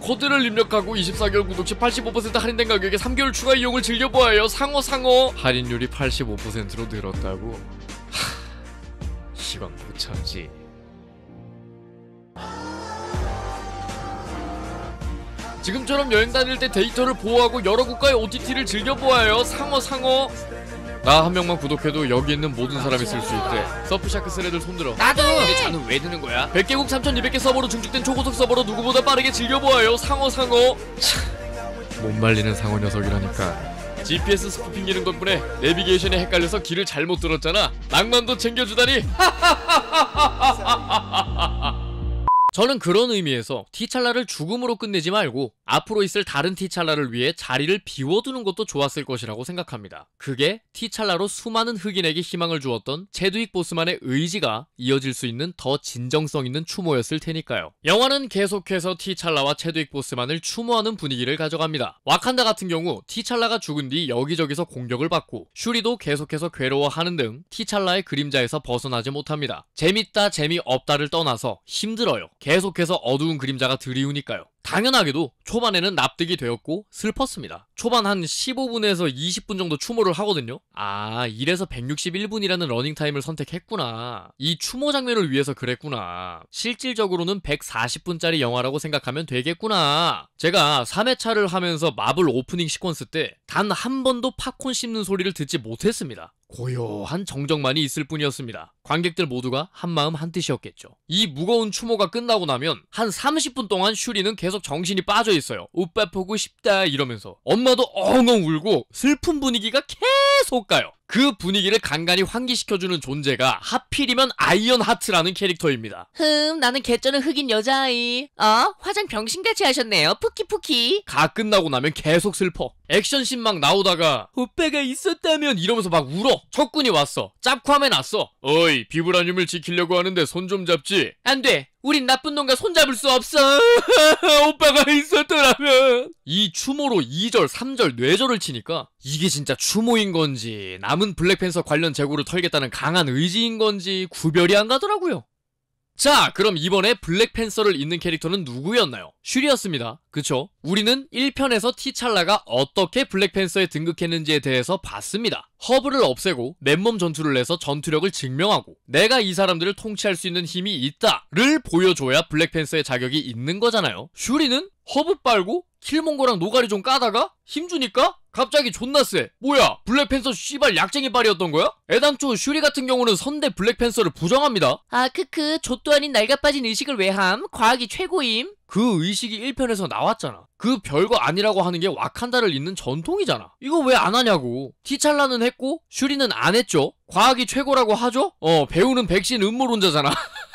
코드를 입력하고 24개월 구독시 85% 할인된 가격에 3개월 추가 이용을 즐겨보아요 상어 상어 할인율이 85%로 늘었다고? 하... 이건 못 참지 지금처럼 여행 다닐 때 데이터를 보호하고 여러 국가의 OTT를 즐겨보아요. 상어 상어. 나 한 명만 구독해도 여기 있는 모든 사람이 쓸 수 있대. 서프샤크 스레들 손들어. 나도. 근데 자는 왜 드는 거야? 100개국 3,200개 서버로 중축된 초고속 서버로 누구보다 빠르게 즐겨보아요. 상어 상어. 못 말리는 상어 녀석이라니까. GPS 스푸핑 기능 덕분에 내비게이션에 헷갈려서 길을 잘못 들었잖아. 낭만도 챙겨주다니. 저는 그런 의미에서 티찰라를 죽음으로 끝내지 말고 앞으로 있을 다른 티찰라를 위해 자리를 비워두는 것도 좋았을 것이라고 생각합니다. 그게 티찰라로 수많은 흑인에게 희망을 주었던 체드윅 보스만의 의지가 이어질 수 있는 더 진정성 있는 추모였을 테니까요. 영화는 계속해서 티찰라와 체드윅 보스만을 추모하는 분위기를 가져갑니다. 와칸다 같은 경우 티찰라가 죽은 뒤 여기저기서 공격을 받고 슈리도 계속해서 괴로워하는 등 티찰라의 그림자에서 벗어나지 못합니다. 재밌다 재미없다를 떠나서 힘들어요. 계속해서 어두운 그림자가 드리우니까요 당연하게도 초반에는 납득이 되었고 슬펐습니다. 초반 한 15분에서 20분 정도 추모를 하거든요. 아, 이래서 161분이라는 러닝타임을 선택했구나. 이 추모 장면을 위해서 그랬구나. 실질적으로는 140분짜리 영화라고 생각하면 되겠구나. 제가 3회차를 하면서 마블 오프닝 시퀀스 때 단 한 번도 팝콘 씹는 소리를 듣지 못했습니다. 고요한 정적만이 있을 뿐이었습니다. 관객들 모두가 한마음 한뜻이었겠죠. 이 무거운 추모가 끝나고 나면 한 30분 동안 슈리는 계속 녀석 정신이 빠져 있어요. 오빠 보고 싶다 이러면서 엄마도 엉엉 울고 슬픈 분위기가 계속 가요. 그 분위기를 간간히 환기시켜주는 존재가 하필이면 아이언 하트라는 캐릭터입니다. 흠, 나는 개쩌는 흑인 여자아이. 어? 화장 병신같이 하셨네요. 푸키푸키. 가 끝나고 나면 계속 슬퍼. 액션씬 막 나오다가 오빠가 있었다면 이러면서 막 울어. 적군이 왔어. 짭쿠함에 났어. 어이, 비브라늄을 지키려고 하는데 손 좀 잡지. 안 돼. 우린 나쁜 놈과 손잡을 수 없어. 오빠가 있었더라면. 이 추모로 2절, 3절, 뇌절을 치니까 이게 진짜 추모인 건지 남 남은 블랙팬서 관련 재고를 털겠다는 강한 의지인 건지 구별이 안 가더라고요. 자, 그럼 이번에 블랙팬서를 잇는 캐릭터는 누구였나요? 슈리였습니다. 그쵸? 우리는 1편에서 티찰라가 어떻게 블랙팬서에 등극했는지에 대해서 봤습니다. 허브를 없애고 맨몸 전투를 내서 전투력을 증명하고 내가 이 사람들을 통치할 수 있는 힘이 있다를 보여줘야 블랙팬서의 자격이 있는 거잖아요. 슈리는 허브 빨고 킬몽고랑 노가리 좀 까다가 힘주니까 갑자기 존나 쎄 뭐야 블랙팬서 씨발 약쟁이 빨이었던 거야? 애당초 슈리 같은 경우는 선대 블랙팬서를 부정합니다 아 크크 그, 저또 그, 아닌 날가빠진 의식을 왜함? 과학이 최고임 그 의식이 1편에서 나왔잖아. 그 별거 아니라고 하는 게 와칸다를 잇는 전통이잖아. 이거 왜 안 하냐고. 티찰라는 했고, 슈리는 안 했죠? 과학이 최고라고 하죠? 어, 배우는 백신 음모론자잖아.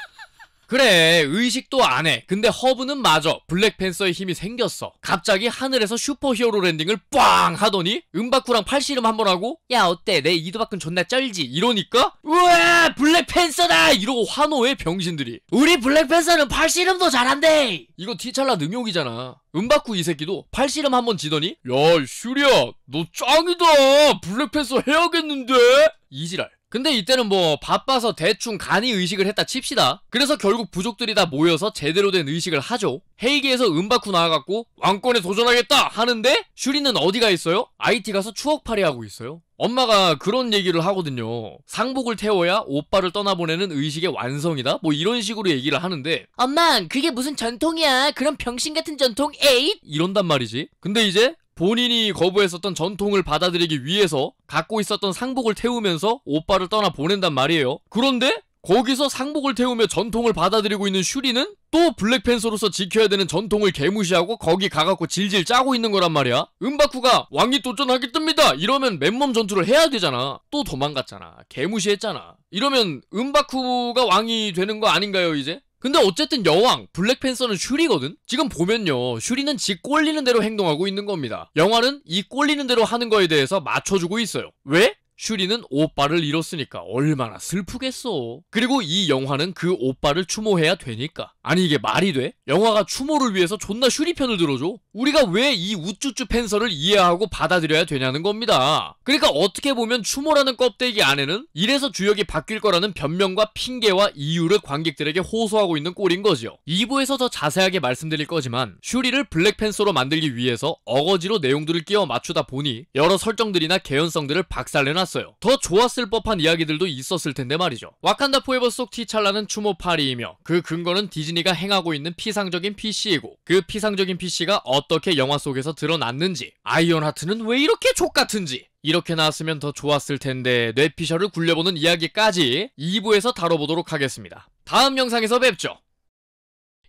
그래 의식도 안 해. 근데 허브는 맞아. 블랙팬서의 힘이 생겼어. 갑자기 하늘에서 슈퍼히어로 랜딩을 빵 하더니 은바쿠랑 팔씨름 한번 하고 야 어때 내 이두박근 존나 쩔지 이러니까 우와 블랙팬서다 이러고 환호해 병신들이. 우리 블랙팬서는 팔씨름도 잘한대. 이거 티찰라 능욕이잖아. 은바쿠 이 새끼도 팔씨름 한번 지더니 야 슈리야 너 짱이다 블랙팬서 해야겠는데 이지랄. 근데 이때는 뭐 바빠서 대충 간이 의식을 했다 칩시다. 그래서 결국 부족들이 다 모여서 제대로 된 의식을 하죠. 헤이기에서 은바쿠 나와갖고 왕권에 도전하겠다 하는데 슈리는 어디가 있어요? IT 가서 추억팔이 하고 있어요. 엄마가 그런 얘기를 하거든요. 상복을 태워야 오빠를 떠나보내는 의식의 완성이다? 뭐 이런 식으로 얘기를 하는데 엄마 그게 무슨 전통이야 그런 병신 같은 전통 에잇 이런단 말이지. 근데 이제 본인이 거부했었던 전통을 받아들이기 위해서 갖고 있었던 상복을 태우면서 오빠를 떠나 보낸단 말이에요. 그런데 거기서 상복을 태우며 전통을 받아들이고 있는 슈리는 또 블랙팬서로서 지켜야 되는 전통을 개무시하고 거기 가갖고 질질 짜고 있는 거란 말이야. 은바쿠가 왕이 도전하기 뜹니다. 이러면 맨몸 전투를 해야 되잖아. 또 도망갔잖아. 개무시했잖아. 이러면 은바쿠가 왕이 되는 거 아닌가요 이제? 근데 어쨌든 여왕 블랙팬서는 슈리거든? 지금 보면요 슈리는 지 꼴리는 대로 행동하고 있는 겁니다 영화는 이 꼴리는 대로 하는 거에 대해서 맞춰주고 있어요 왜? 슈리는 오빠를 잃었으니까 얼마나 슬프겠어 그리고 이 영화는 그 오빠를 추모해야 되니까 아니 이게 말이 돼? 영화가 추모를 위해서 존나 슈리편을 들어줘? 우리가 왜 이 우쭈쭈 팬서를 이해하고 받아들여야 되냐는 겁니다. 그러니까 어떻게 보면 추모라는 껍데기 안에는 이래서 주역이 바뀔 거라는 변명과 핑계와 이유를 관객들에게 호소하고 있는 꼴인 거지요. 2부에서 더 자세하게 말씀드릴 거지만 슈리를 블랙팬서로 만들기 위해서 어거지로 내용들을 끼워 맞추다 보니 여러 설정들이나 개연성들을 박살내놨어요. 더 좋았을 법한 이야기들도 있었을 텐데 말이죠. 와칸다 포에버 속 티찰라는 추모 파리이며 그 근거는 디즈 유진이가 행하고 있는 피상적인 PC이고 그 피상적인 PC가 어떻게 영화 속에서 드러났는지 아이언하트는 왜 이렇게 족같은지 이렇게 나왔으면 더 좋았을 텐데 뇌피셜을 굴려보는 이야기까지 2부에서 다뤄보도록 하겠습니다. 다음 영상에서 뵙죠.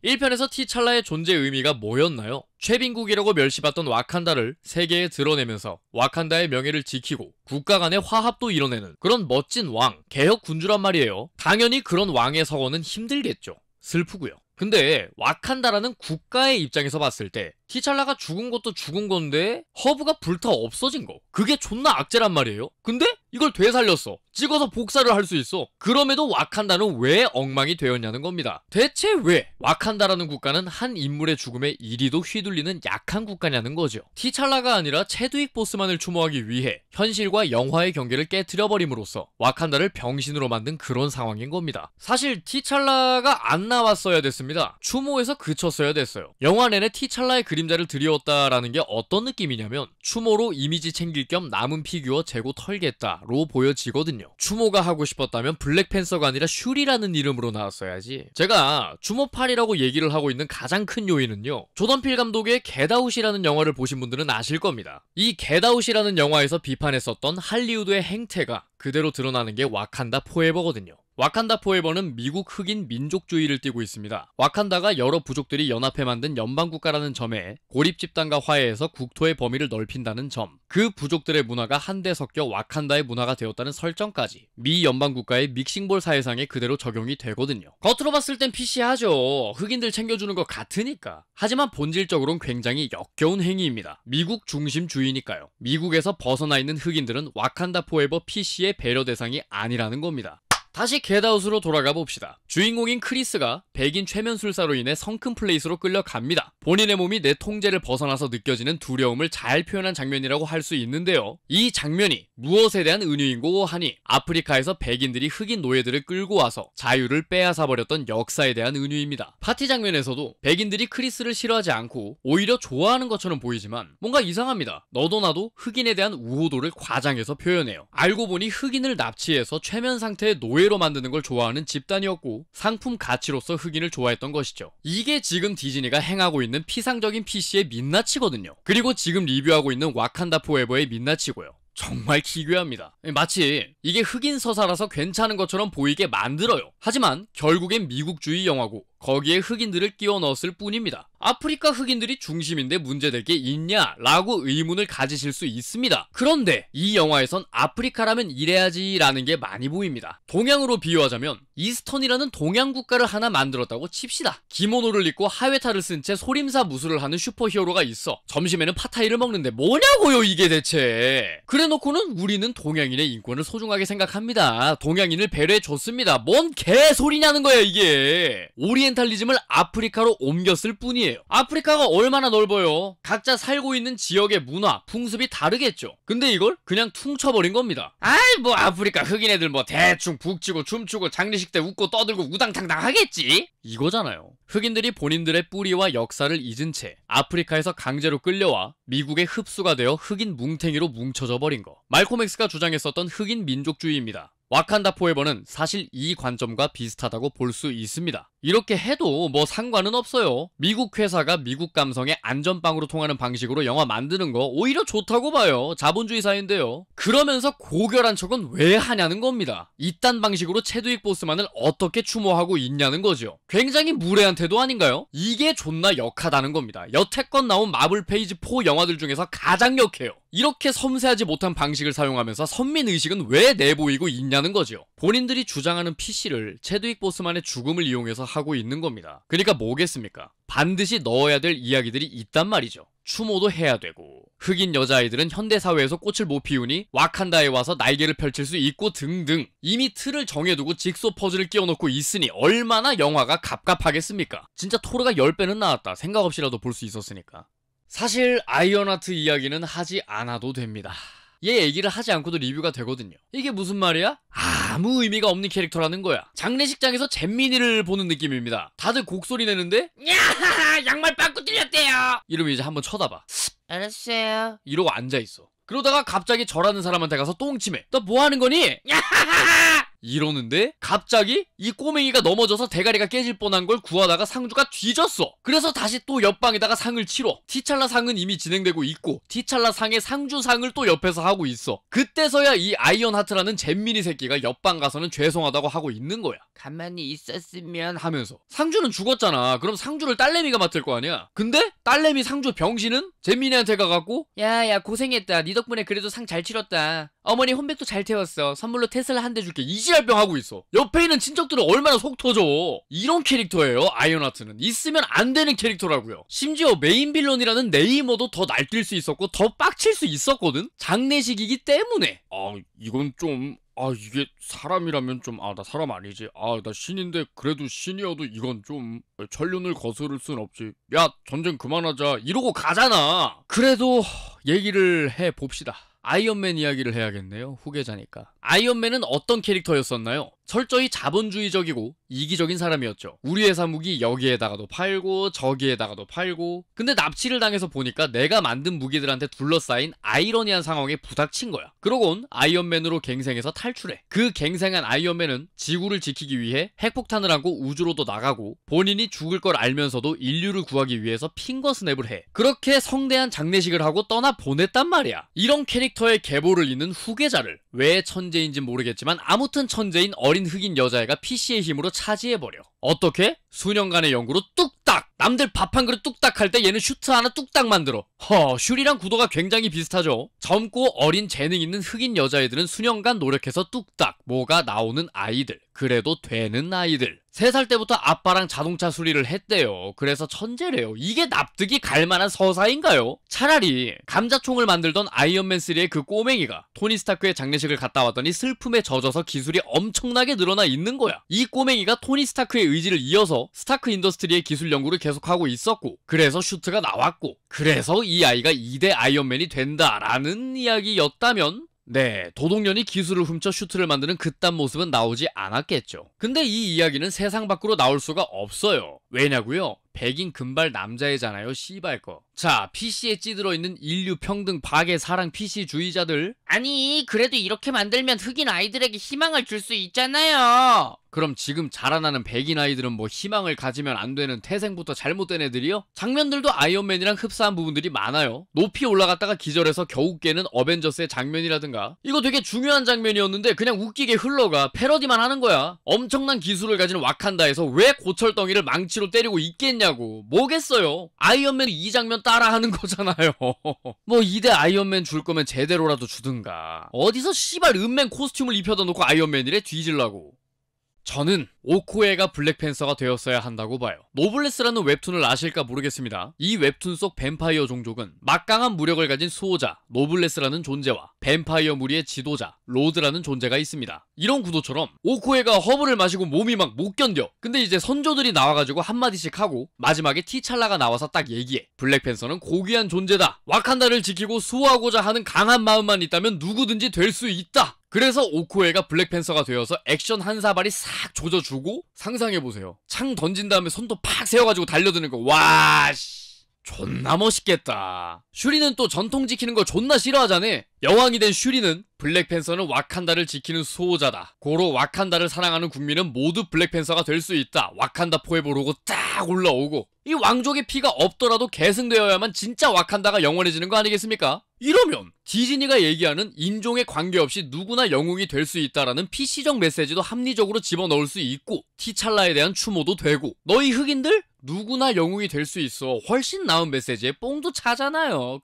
1편에서 티찰라의 존재 의미가 뭐였나요? 최빈국이라고 멸시받던 와칸다를 세계에 드러내면서 와칸다의 명예를 지키고 국가 간의 화합도 이뤄내는 그런 멋진 왕, 개혁 군주란 말이에요. 당연히 그런 왕의 서원은 힘들겠죠. 슬프고요. 근데 와칸다라는 국가의 입장에서 봤을 때 티찰라가 죽은 것도 죽은 건데 허브가 불타 없어진 거 그게 존나 악재란 말이에요 근데 이걸 되살렸어 찍어서 복사를 할 수 있어 그럼에도 와칸다는 왜 엉망이 되었냐는 겁니다 대체 왜 와칸다라는 국가는 한 인물의 죽음에 이리도 휘둘리는 약한 국가냐는 거죠 티찰라가 아니라 체드윅 보스만을 추모하기 위해 현실과 영화의 경계를 깨뜨려버림으로써 와칸다를 병신으로 만든 그런 상황인 겁니다 사실 티찰라가 안 나왔어야 됐습니다 추모에서 그쳤어야 됐어요 영화 내내 티찰라의 그림 그림자를 들여왔다라는 게 어떤 느낌이냐면 추모로 이미지 챙길 겸 남은 피규어 재고 털겠다로 보여지거든요. 추모가 하고 싶었다면 블랙팬서가 아니라 슈리라는 이름으로 나왔어야지. 제가 추모팔이라고 얘기를 하고 있는 가장 큰 요인은요. 조던필 감독의 겟아웃이라는 영화를 보신 분들은 아실 겁니다. 이 겟아웃이라는 영화에서 비판했었던 할리우드의 행태가 그대로 드러나는 게 와칸다 포에버거든요. 와칸다 포에버는 미국 흑인 민족주의를 띠고 있습니다. 와칸다가 여러 부족들이 연합해 만든 연방국가라는 점에 고립 집단과 화해해서 국토의 범위를 넓힌다는 점, 그 부족들의 문화가 한데 섞여 와칸다의 문화가 되었다는 설정까지 미 연방국가의 믹싱볼 사회상에 그대로 적용이 되거든요. 겉으로 봤을 땐 PC하죠. 흑인들 챙겨주는 것 같으니까. 하지만 본질적으론 굉장히 역겨운 행위입니다. 미국 중심주의니까요. 미국에서 벗어나 있는 흑인들은 와칸다 포에버 PC의 배려 대상이 아니라는 겁니다. 다시 겟아웃으로 돌아가 봅시다. 주인공인 크리스가 백인 최면술사로 인해 성큼 플레이스로 끌려갑니다. 본인의 몸이 내 통제를 벗어나서 느껴지는 두려움을 잘 표현한 장면이라고 할 수 있는데요. 이 장면이 무엇에 대한 은유인고 하니 아프리카에서 백인들이 흑인 노예들을 끌고 와서 자유를 빼앗아버렸던 역사에 대한 은유입니다. 파티 장면에서도 백인들이 크리스를 싫어하지 않고 오히려 좋아하는 것처럼 보이지만 뭔가 이상합니다. 너도 나도 흑인에 대한 우호도를 과장해서 표현해요. 알고 보니 흑인을 납치해서 최면 상태의 노예 노예로 만드는 걸 좋아하는 집단이었고 상품 가치로서 흑인을 좋아했던 것이죠. 이게 지금 디즈니가 행하고 있는 피상적인 PC의 민낯이거든요. 그리고 지금 리뷰하고 있는 와칸다 포에버의 민낯이고요. 정말 기괴합니다. 예, 마치 이게 흑인 서사라서 괜찮은 것처럼 보이게 만들어요. 하지만 결국엔 미국주의 영화고 거기에 흑인들을 끼워 넣었을 뿐입니다. 아프리카 흑인들이 중심인데 문제될 게 있냐? 라고 의문을 가지실 수 있습니다. 그런데 이 영화에선 아프리카라면 이래야지 라는 게 많이 보입니다. 동양으로 비유하자면 이스턴이라는 동양 국가를 하나 만들었다고 칩시다. 기모노를 입고 하회타를 쓴 채 소림사 무술을 하는 슈퍼히어로가 있어. 점심에는 파타이를 먹는데 뭐냐고요 이게 대체. 그래놓고는 우리는 동양인의 인권을 소중하게 생각합니다. 동양인을 배려해줬습니다. 뭔 개소리냐는 거야 이게. 오리엔 콘티넨탈리즘을 아프리카로 옮겼을 뿐이에요. 아프리카가 얼마나 넓어요. 각자 살고 있는 지역의 문화, 풍습이 다르겠죠. 근데 이걸 그냥 퉁쳐버린 겁니다. 아이 뭐 아프리카 흑인 애들 뭐 대충 북치고 춤추고 장례식 때 웃고 떠들고 우당탕당 하겠지. 이거잖아요. 흑인들이 본인들의 뿌리와 역사를 잊은 채 아프리카에서 강제로 끌려와 미국의 흡수가 되어 흑인 뭉탱이로 뭉쳐져 버린 거. 말코 엑스가 주장했었던 흑인 민족주의입니다. 와칸다 포에버는 사실 이 관점과 비슷하다고 볼 수 있습니다. 이렇게 해도 뭐 상관은 없어요. 미국 회사가 미국 감성의 안전빵으로 통하는 방식으로 영화 만드는 거 오히려 좋다고 봐요. 자본주의 사회인데요. 그러면서 고결한 척은 왜 하냐는 겁니다. 이딴 방식으로 체드윅 보스만을 어떻게 추모하고 있냐는 거죠. 굉장히 무례한 태도 아닌가요? 이게 존나 역하다는 겁니다. 여태껏 나온 마블 페이지 4 영화들 중에서 가장 역해요. 이렇게 섬세하지 못한 방식을 사용하면서 선민 의식은 왜 내보이고 있냐는 거죠. 본인들이 주장하는 PC를 체드윅 보스만의 죽음을 이용해서 하고 있는 겁니다. 그러니까 뭐겠습니까? 반드시 넣어야 될 이야기들이 있단 말이죠. 추모도 해야 되고 흑인 여자아이들은 현대사회에서 꽃을 못 피우니 와칸다에 와서 날개를 펼칠 수 있고 등등 이미 틀을 정해두고 직소 퍼즐을 끼워놓고 있으니 얼마나 영화가 갑갑하겠습니까 진짜 토르가 10배는 나왔다 생각 없이라도 볼 수 있었으니까 사실 아이언하트 이야기는 하지 않아도 됩니다 얘 얘기를 하지 않고도 리뷰가 되거든요. 이게 무슨 말이야? 아무 의미가 없는 캐릭터라는 거야. 장례식장에서 잼민이를 보는 느낌입니다. 다들 곡소리 내는데 야하하 양말 빠꾸 뚫렸대요. 이러면 이제 한번 쳐다봐. 알았어요. 이러고 앉아있어. 그러다가 갑자기 저라는 사람한테 가서 똥침해. 너 뭐 하는 거니? 야하하하! 이러는데 갑자기 이 꼬맹이가 넘어져서 대가리가 깨질 뻔한 걸 구하다가 상주가 뒤졌어. 그래서 다시 또 옆방에다가 상을 치러. 티찰라 상은 이미 진행되고 있고 티찰라 상의 상주 상을 또 옆에서 하고 있어. 그때서야 이 아이언 하트라는 잼미니 새끼가 옆방 가서는 죄송하다고 하고 있는 거야. 가만히 있었으면 하면서 상주는 죽었잖아. 그럼 상주를 딸내미가 맡을 거 아니야. 근데 딸내미 상주 병신은 잼미니한테 가갖고 야야 고생했다. 네 덕분에 그래도 상 잘 치렀다. 어머니 혼백도 잘 태웠어. 선물로 테슬라 한 대 줄게. 이제 씨알병 하고 있어. 옆에 있는 친척들은 얼마나 속 터져. 이런 캐릭터예요. 아이언하트는 있으면 안 되는 캐릭터라고요. 심지어 메인 빌런이라는 네이머도 더 날뛸 수 있었고 더 빡칠 수 있었거든. 장례식이기 때문에. 아 이건 좀 아 이게 사람이라면 좀 아 나 사람 아니지 아 나 신인데 그래도 신이어도 이건 좀 천륜을 거스를 순 없지 야 전쟁 그만하자 이러고 가잖아 그래도 얘기를 해봅시다 아이언맨 이야기를 해야겠네요 후계자니까 아이언맨은 어떤 캐릭터였었나요? 철저히 자본주의적이고 이기적인 사람이었죠. 우리 회사 무기 여기에다가도 팔고 저기에다가도 팔고 근데 납치를 당해서 보니까 내가 만든 무기들한테 둘러싸인 아이러니한 상황에 부닥친 거야. 그러곤 아이언맨으로 갱생해서 탈출해. 그 갱생한 아이언맨은 지구를 지키기 위해 핵폭탄을 하고 우주로도 나가고 본인이 죽을 걸 알면서도 인류를 구하기 위해서 핑거 스냅을 해. 그렇게 성대한 장례식을 하고 떠나 보냈단 말이야. 이런 캐릭터의 계보를 잇는 후계자를 왜 천지 천재인지 모르겠지만 아무튼 천재인 어린 흑인 여자애가 PC의 힘으로 차지해버려. 어떻게? 수년간의 연구로 뚝딱! 남들 밥 한 그릇 뚝딱 할 때 얘는 슈트 하나 뚝딱 만들어. 허, 슈리랑 구도가 굉장히 비슷하죠? 젊고 어린 재능 있는 흑인 여자애들은 수년간 노력해서 뚝딱 뭐가 나오는 아이들. 그래도 되는 아이들. 3살 때부터 아빠랑 자동차 수리를 했대요. 그래서 천재래요. 이게 납득이 갈만한 서사인가요? 차라리 감자총을 만들던 아이언맨 3의 그 꼬맹이가 토니 스타크의 장례식을 갔다 왔더니 슬픔에 젖어서 기술이 엄청나게 늘어나 있는 거야. 이 꼬맹이가 토니 스타크의 의지를 이어서 스타크 인더스트리의 기술 연구를 계속 계속하고 있었고 그래서 슈트가 나왔고 그래서 이 아이가 2대 아이언맨이 된다라는 이야기였다면 네, 도동년이 기술을 훔쳐 슈트를 만드는 그딴 모습은 나오지 않았겠죠. 근데 이 이야기는 세상 밖으로 나올 수가 없어요. 왜냐고요? 백인 금발 남자애잖아요, 씨발 거. 자, PC에 찌들어 있는 인류 평등 박의 사랑 PC주의자들. 아니, 그래도 이렇게 만들면 흑인 아이들에게 희망을 줄 수 있잖아요. 그럼 지금 자라나는 백인 아이들은 뭐 희망을 가지면 안 되는 태생부터 잘못된 애들이요? 장면들도 아이언맨이랑 흡사한 부분들이 많아요. 높이 올라갔다가 기절해서 겨우 깨는 어벤져스의 장면이라든가. 이거 되게 중요한 장면이었는데 그냥 웃기게 흘러가. 패러디만 하는 거야. 엄청난 기술을 가진 와칸다에서 왜 고철덩이를 망치로 때리고 있겠냐? 하냐고 뭐겠어요? 아이언맨 이 장면 따라하는 거잖아요. 뭐 2대 아이언맨 줄 거면 제대로라도 주든가. 어디서 씨발 은맨 코스튬을 입혀다 놓고 아이언맨이래 뒤질라고. 저는 오코에가 블랙팬서가 되었어야 한다고 봐요. 노블레스라는 웹툰을 아실까 모르겠습니다. 이 웹툰 속 뱀파이어 종족은 막강한 무력을 가진 수호자 노블레스라는 존재와 뱀파이어 무리의 지도자 로드라는 존재가 있습니다. 이런 구도처럼 오코에가 허브를 마시고 몸이 막 못 견뎌. 근데 이제 선조들이 나와가지고 한마디씩 하고 마지막에 티찰라가 나와서 딱 얘기해. 블랙팬서는 고귀한 존재다. 와칸다를 지키고 수호하고자 하는 강한 마음만 있다면 누구든지 될 수 있다. 그래서 오코에가 블랙팬서가 되어서 액션 한 사발이 싹 조져주고 상상해보세요. 창 던진 다음에 손도 팍 세워가지고 달려드는 거. 와, 씨. 존나 멋있겠다. 슈리는 또 전통 지키는 거 존나 싫어하잖아 여왕이 된 슈리는 블랙팬서는 와칸다를 지키는 수호자다. 고로 와칸다를 사랑하는 국민은 모두 블랙팬서가 될 수 있다. 와칸다 포에보로고 딱 올라오고 이 왕족의 피가 없더라도 계승되어야만 진짜 와칸다가 영원해지는 거 아니겠습니까? 이러면 디즈니가 얘기하는 인종에 관계없이 누구나 영웅이 될 수 있다라는 PC적 메시지도 합리적으로 집어넣을 수 있고 티찰라에 대한 추모도 되고 너희 흑인들 누구나 영웅이 될 수 있어. 훨씬 나은 메시지에 뽕도 차잖아요.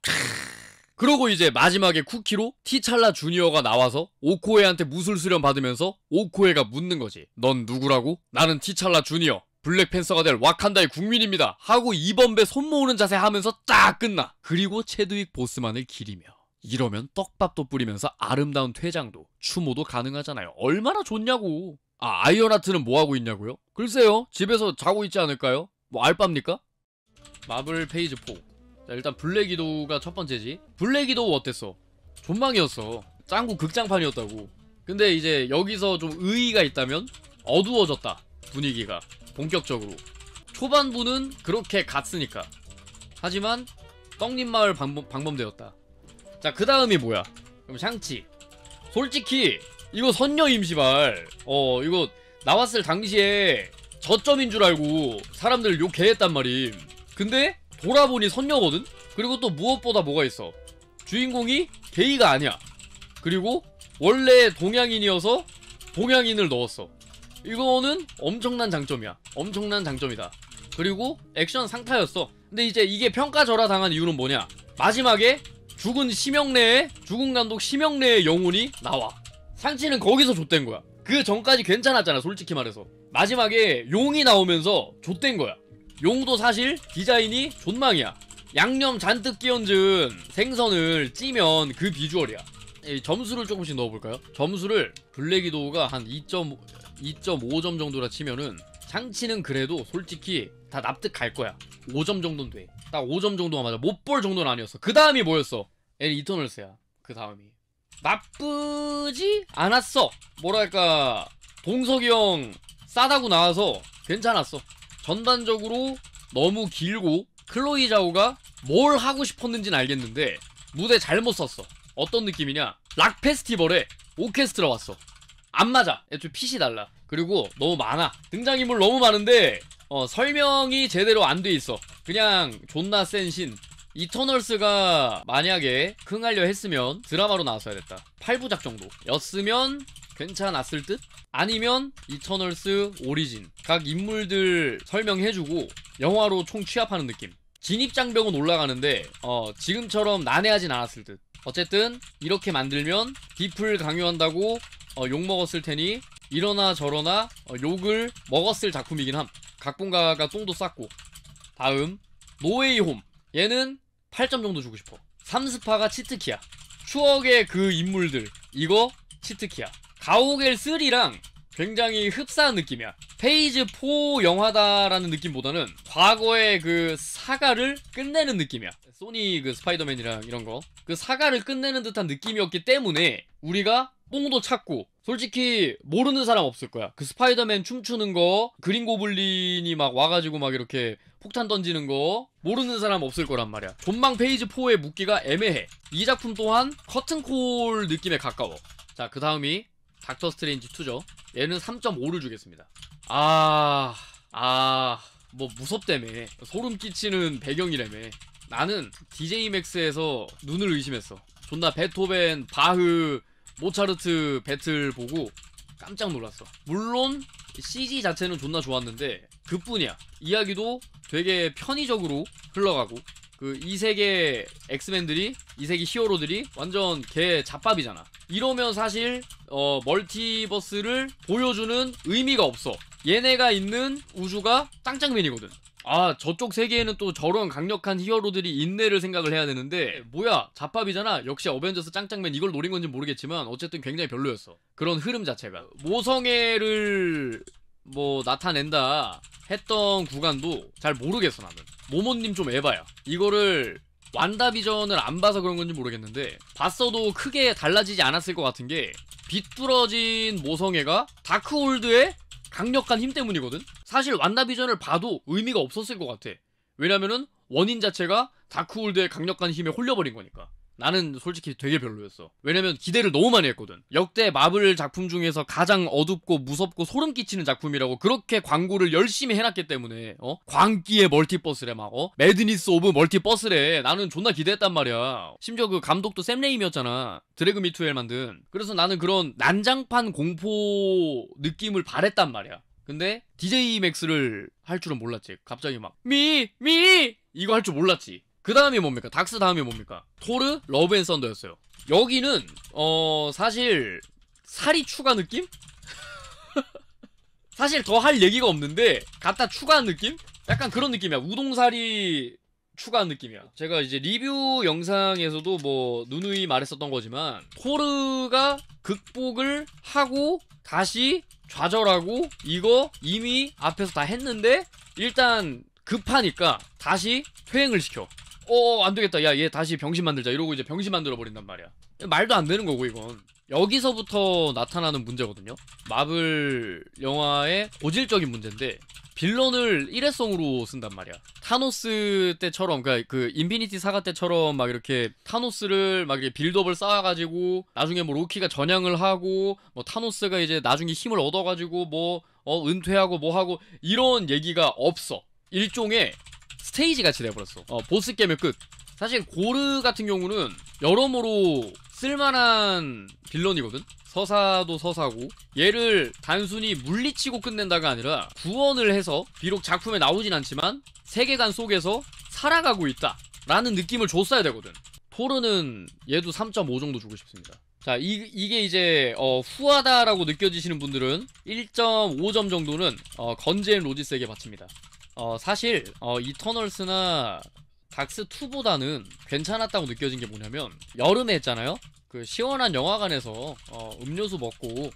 그러고 이제 마지막에 쿠키로 티찰라 주니어가 나와서 오코에한테 무술 수련 받으면서 오코에가 묻는 거지. 넌 누구라고? 나는 티찰라 주니어. 블랙팬서가 될 와칸다의 국민입니다. 하고 2번배 손 모으는 자세 하면서 딱 끝나. 그리고 체드윅 보스만을 기리며. 이러면 떡밥도 뿌리면서 아름다운 퇴장도 추모도 가능하잖아요. 얼마나 좋냐고. 아, 아이언하트는 뭐하고 있냐고요? 글쎄요, 집에서 자고 있지 않을까요? 뭐 알바입니까? 마블 페이즈 4 자, 일단 블랙이도가첫 번째지 블랙이도 어땠어? 존망이었어 짱구 극장판이었다고 근데 이제 여기서 좀 의의가 있다면 어두워졌다 분위기가 본격적으로 초반부는 그렇게 갔으니까 하지만 떡잎마을 방범, 방범되었다 자 그 다음이 뭐야 그럼 샹치 솔직히 이거 선녀임시발 어 이거 나왔을 당시에 저점인 줄 알고 사람들 욕해했단 말임 근데 돌아보니 선녀거든? 그리고 또 무엇보다 뭐가 있어 주인공이 게이가 아니야 그리고 원래 동양인이어서 동양인을 넣었어 이거는 엄청난 장점이야 엄청난 장점이다 그리고 액션 상타였어 근데 이제 이게 평가절하 당한 이유는 뭐냐 마지막에 죽은 심형래의 죽은 감독 심형래의 영혼이 나와 상치는 거기서 좆된 거야 그 전까지 괜찮았잖아 솔직히 말해서 마지막에 용이 나오면서 좆된 거야 용도 사실 디자인이 존망이야 양념 잔뜩 끼얹은 생선을 찌면 그 비주얼이야 점수를 조금씩 넣어볼까요? 점수를 블랙이도우가 한 2.5, 2.5점 정도라 치면은 장치는 그래도 솔직히 다 납득할 거야 5점 정도는 돼딱 5점 정도가 맞아 못 볼 정도는 아니었어 그 다음이 뭐였어? 엘 이터널스야 그 다음이 나쁘지 않았어 뭐랄까 동석이 형 싸다고 나와서 괜찮았어. 전반적으로 너무 길고 클로이 자오가 뭘 하고 싶었는진 알겠는데 무대 잘못 썼어. 어떤 느낌이냐? 락 페스티벌에 오케스트라 왔어. 안 맞아. 애초에 핏이 달라. 그리고 너무 많아. 등장인물 너무 많은데 어, 설명이 제대로 안 돼 있어. 그냥 존나 센 신, 이터널스가 만약에 흥하려 했으면 드라마로 나왔어야 됐다 8부작 정도 였으면 괜찮았을 듯? 아니면 이터널스 오리진 각 인물들 설명해주고 영화로 총 취합하는 느낌 진입장벽은 올라가는데 어, 지금처럼 난해하진 않았을 듯 어쨌든 이렇게 만들면 디플 강요한다고 어, 욕먹었을 테니 이러나 저러나 어, 욕을 먹었을 작품이긴 함 각본가가 똥도 쌌고 다음 노웨이홈 얘는 8점 정도 주고 싶어 삼스파가 치트키야 추억의 그 인물들 이거 치트키야 가오갤 3랑 굉장히 흡사한 느낌이야 페이즈 4 영화다라는 느낌보다는 과거의 그사과를 끝내는 느낌이야 소니 그 스파이더맨이랑 이런 거그사과를 끝내는 듯한 느낌이었기 때문에 우리가 뽕도 찾고 솔직히 모르는 사람 없을 거야 그 스파이더맨 춤추는 거 그린 고블린이 막 와가지고 막 이렇게 폭탄 던지는 거 모르는 사람 없을 거란 말이야 존망 페이지 4의 묶기가 애매해 이 작품 또한 커튼콜 느낌에 가까워 자 그 다음이 닥터 스트레인지 2죠 얘는 3.5를 주겠습니다 아... 아... 뭐 무섭다며 소름 끼치는 배경이라며 나는 DJ 맥스에서 눈을 의심했어 존나 베토벤, 바흐, 모차르트 배틀 보고 깜짝 놀랐어. 물론 CG 자체는 존나 좋았는데 그뿐이야. 이야기도 되게 편의적으로 흘러가고 그이 세계 엑스맨들이 이 세계 히어로들이 완전 개 잡밥이잖아. 이러면 사실 어, 멀티버스를 보여주는 의미가 없어. 얘네가 있는 우주가 짱짱맨이거든. 아 저쪽 세계에는 또 저런 강력한 히어로들이 인내를 생각을 해야 되는데 네. 뭐야 잡팝이잖아 역시 어벤져스 짱짱맨 이걸 노린 건지 모르겠지만 어쨌든 굉장히 별로였어 그런 흐름 자체가 모성애를 뭐 나타낸다 했던 구간도 잘 모르겠어 나는 모모님 좀 해봐요 이거를 완다비전을 안 봐서 그런 건지 모르겠는데 봤어도 크게 달라지지 않았을 것 같은 게 비뚤어진 모성애가 다크홀드에 강력한 힘 때문이거든? 사실 완다비전을 봐도 의미가 없었을 것 같아. 왜냐면은 원인 자체가 다크홀드의 강력한 힘에 홀려버린 거니까. 나는 솔직히 되게 별로였어. 왜냐면 기대를 너무 많이 했거든. 역대 마블 작품 중에서 가장 어둡고 무섭고 소름 끼치는 작품이라고 그렇게 광고를 열심히 해놨기 때문에 어? 광기의 멀티버스래 막 어? 매드니스 오브 멀티버스래. 나는 존나 기대했단 말이야. 심지어 그 감독도 샘 레임이었잖아. 드래그 미투엘 만든. 그래서 나는 그런 난장판 공포 느낌을 바랬단 말이야. 근데 DJ 맥스를 할 줄은 몰랐지. 갑자기 막 미 미 이거 할 줄 몰랐지. 그 다음이 뭡니까? 닥스 다음이 뭡니까? 토르 러브 앤 썬더였어요. 여기는 어 사실 살이 추가 느낌? 사실 더 할 얘기가 없는데 갖다 추가한 느낌? 약간 그런 느낌이야. 우동살이 추가한 느낌이야. 제가 이제 리뷰 영상에서도 뭐 누누이 말했었던 거지만 토르가 극복을 하고 다시 좌절하고 이거 이미 앞에서 다 했는데 일단 급하니까 다시 퇴행을 시켜. 어, 안 되겠다. 야, 얘 다시 병신 만들자. 이러고 이제 병신 만들어 버린단 말이야. 말도 안 되는 거고, 이건. 여기서부터 나타나는 문제거든요. 마블 영화의 고질적인 문제인데 빌런을 일회성으로 쓴단 말이야. 타노스 때처럼 그러니까 그 인피니티 사가 때처럼 막 이렇게 타노스를 막 이렇게 빌드업을 쌓아 가지고 나중에 뭐 로키가 전향을 하고 뭐 타노스가 이제 나중에 힘을 얻어 가지고 뭐 어, 은퇴하고 뭐 하고 이런 얘기가 없어. 일종의 스테이지 같이 돼버렸어 어 보스 게임의 끝 사실 고르 같은 경우는 여러모로 쓸만한 빌런이거든? 서사도 서사고 얘를 단순히 물리치고 끝낸다가 아니라 구원을 해서 비록 작품에 나오진 않지만 세계관 속에서 살아가고 있다 라는 느낌을 줬어야 되거든 토르는 얘도 3.5 정도 주고 싶습니다 자 이, 게 이제 어, 후하다라고 느껴지시는 분들은 1.5점 정도는 어, 건재 로지스에게 바칩니다 어 사실 어 이터널스나 닥스2보다는 괜찮았다고 느껴진 게 뭐냐면 여름에 했잖아요? 그 시원한 영화관에서 어, 음료수 먹고